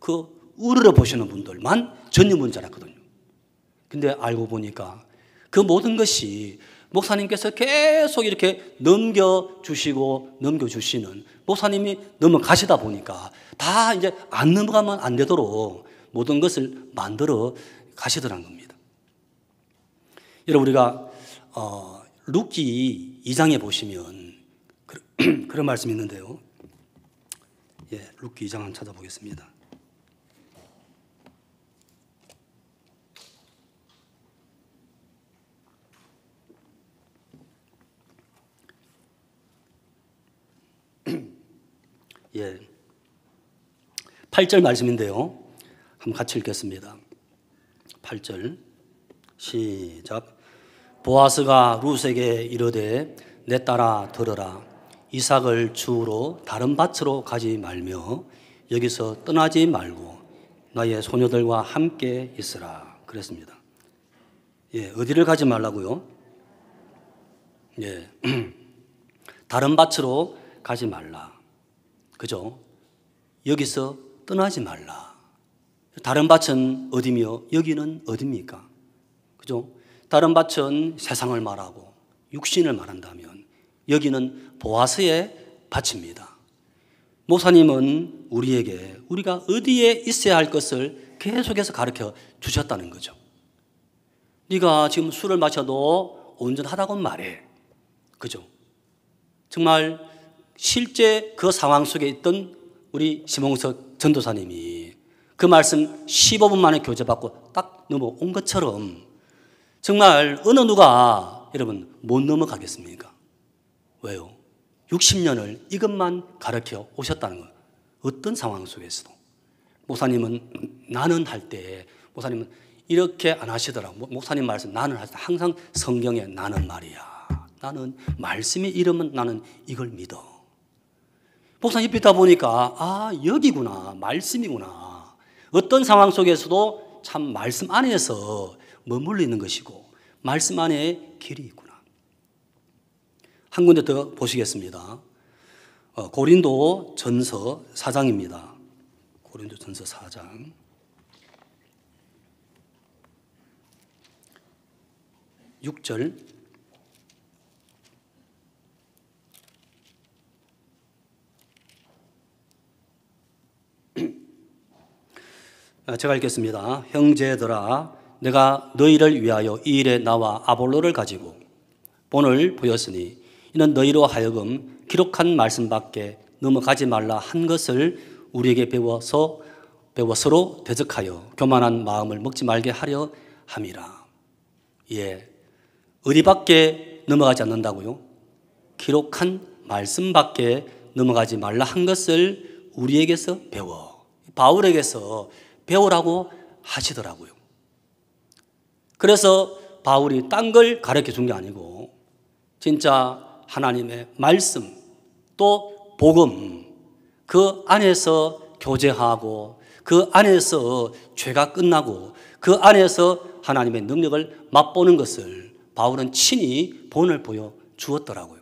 그 우르르 보시는 분들만 전유문 줄 알았거든요. 근데 알고 보니까 그 모든 것이 목사님께서 계속 이렇게 넘겨주시고 넘겨주시는 목사님이 넘어가시다 보니까 다 이제 안 넘어가면 안 되도록 모든 것을 만들어 가시더란 겁니다. 여러분 우리가 어, 룩기 2장에 보시면 그, <clears throat> 그런 말씀이 있는데요. 예, 룩기 2장 한번 찾아보겠습니다. <clears throat> 예. 8절 말씀인데요. 한번 같이 읽겠습니다. 8절 시작 보아스가 루스에게 이르되 내 딸아 들어라 이삭을 주로 다른 밭으로 가지 말며 여기서 떠나지 말고 나의 소녀들과 함께 있으라 그랬습니다. 예, 어디를 가지 말라고요? 예. <clears throat> 다른 밭으로 가지 말라. 그죠? 여기서 떠나지 말라. 다른 밭은 어디며 여기는 어디입니까? 그죠? 다른 밭은 세상을 말하고 육신을 말한다면 여기는 보아스의 밭입니다. 목사님은 우리에게 우리가 어디에 있어야 할 것을 계속해서 가르쳐 주셨다는 거죠. 네가 지금 술을 마셔도 온전하다고 말해. 그죠? 정말 실제 그 상황 속에 있던 우리 심홍석 전도사님이 그 말씀 15분 만에 교제받고 딱 넘어온 것처럼 정말 어느 누가 여러분 못 넘어가겠습니까? 왜요? 60년을 이것만 가르쳐 오셨다는 거 어떤 상황 속에서도. 목사님은 나는 할 때, 목사님은 이렇게 안하시더라 목사님 말씀 나는 할때 항상 성경에 나는 말이야. 나는 말씀의 이름은 나는 이걸 믿어. 목사님 옆다 보니까 아 여기구나 말씀이구나 어떤 상황 속에서도 참 말씀 안에서 머물리는 것이고 말씀 안에 길이 있구나. 한 군데 더 보시겠습니다. 어, 고린도 전서 4장입니다. 고린도 전서 4장. 6절 아, 제가 읽겠습니다. 형제들아, 내가 너희를 위하여 이 일에 나와 아볼로를 가지고 본을 보였으니 이는 너희로 하여금 기록한 말씀밖에 넘어가지 말라 한 것을 우리에게 배워서 배워 서로 대적하여 교만한 마음을 먹지 말게 하려 함이라. 예. 어디밖에 넘어가지 않는다고요? 기록한 말씀밖에 넘어가지 말라 한 것을 우리에게서 배워. 바울에게서 배우라고 하시더라고요. 그래서 바울이 딴 걸 가르쳐 준 게 아니고 진짜 하나님의 말씀 또 복음 그 안에서 교제하고 그 안에서 죄가 끝나고 그 안에서 하나님의 능력을 맛보는 것을 바울은 친히 본을 보여 주었더라고요.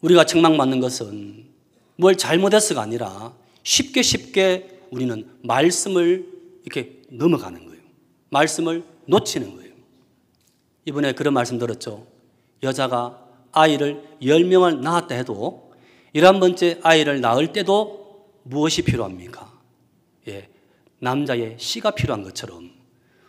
우리가 책망받는 것은 뭘 잘못해서가 아니라 쉽게 쉽게 우리는 말씀을 이렇게 넘어가는 거예요. 말씀을 놓치는 거예요. 이번에 그런 말씀 들었죠. 여자가 아이를 10명을 낳았다 해도 11번째 아이를 낳을 때도 무엇이 필요합니까? 예, 남자의 씨가 필요한 것처럼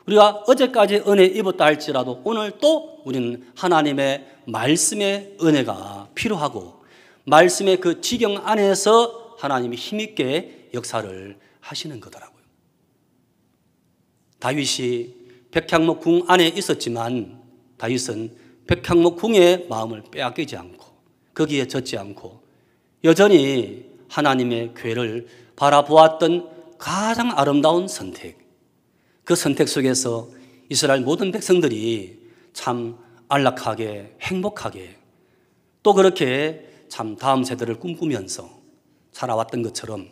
우리가 어제까지 은혜 입었다 할지라도 오늘 또 우리는 하나님의 말씀의 은혜가 필요하고 말씀의 그 지경 안에서 하나님이 힘있게 역사를 하시는 거더라고요. 다윗이 백향목 궁 안에 있었지만 다윗은 백향목 궁의 마음을 빼앗기지 않고 거기에 젖지 않고 여전히 하나님의 괴를 바라보았던 가장 아름다운 선택. 그 선택 속에서 이스라엘 모든 백성들이 참 안락하게 행복하게 또 그렇게 참 다음 세대를 꿈꾸면서 살아왔던 것처럼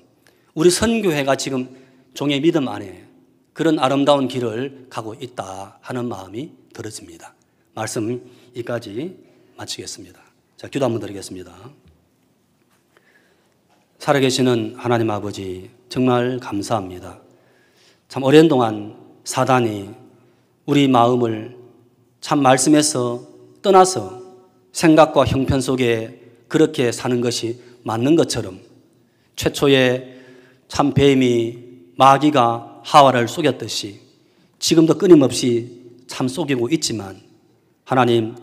우리 선교회가 지금 종의 믿음 안에 그런 아름다운 길을 가고 있다 하는 마음이 들었집니다 말씀 이까지 마치겠습니다. 자, 기도 한번 드리겠습니다. 살아계시는 하나님 아버지, 정말 감사합니다. 참 오랜 동안 사단이 우리 마음을 참 말씀에서 떠나서 생각과 형편 속에 그렇게 사는 것이 맞는 것처럼 최초의 참 뱀이 마귀가 하와를 속였듯이 지금도 끊임없이 참 속이고 있지만 하나님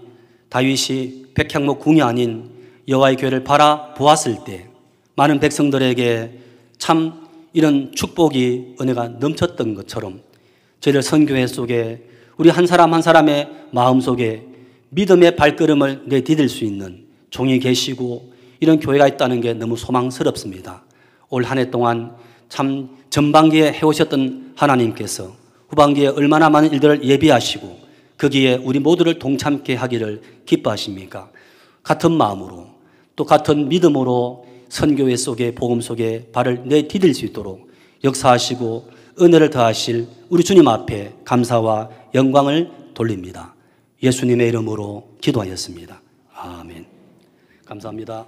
다윗이 백향목 궁이 아닌 여호와의 교회를 바라보았을 때 많은 백성들에게 참 이런 축복이 은혜가 넘쳤던 것처럼 저희들 선교회 속에 우리 한 사람 한 사람의 마음 속에 믿음의 발걸음을 내디딜 수 있는 종이 계시고 이런 교회가 있다는 게 너무 소망스럽습니다. 올한해 동안 참 전반기에 해오셨던 하나님께서 후반기에 얼마나 많은 일들을 예비하시고 거기에 그 우리 모두를 동참케 하기를 기뻐하십니까? 같은 마음으로 또 같은 믿음으로 선교회 속에 복음 속에 발을 내디딜 수 있도록 역사하시고 은혜를 더하실 우리 주님 앞에 감사와 영광을 돌립니다. 예수님의 이름으로 기도하였습니다. 아멘. 감사합니다.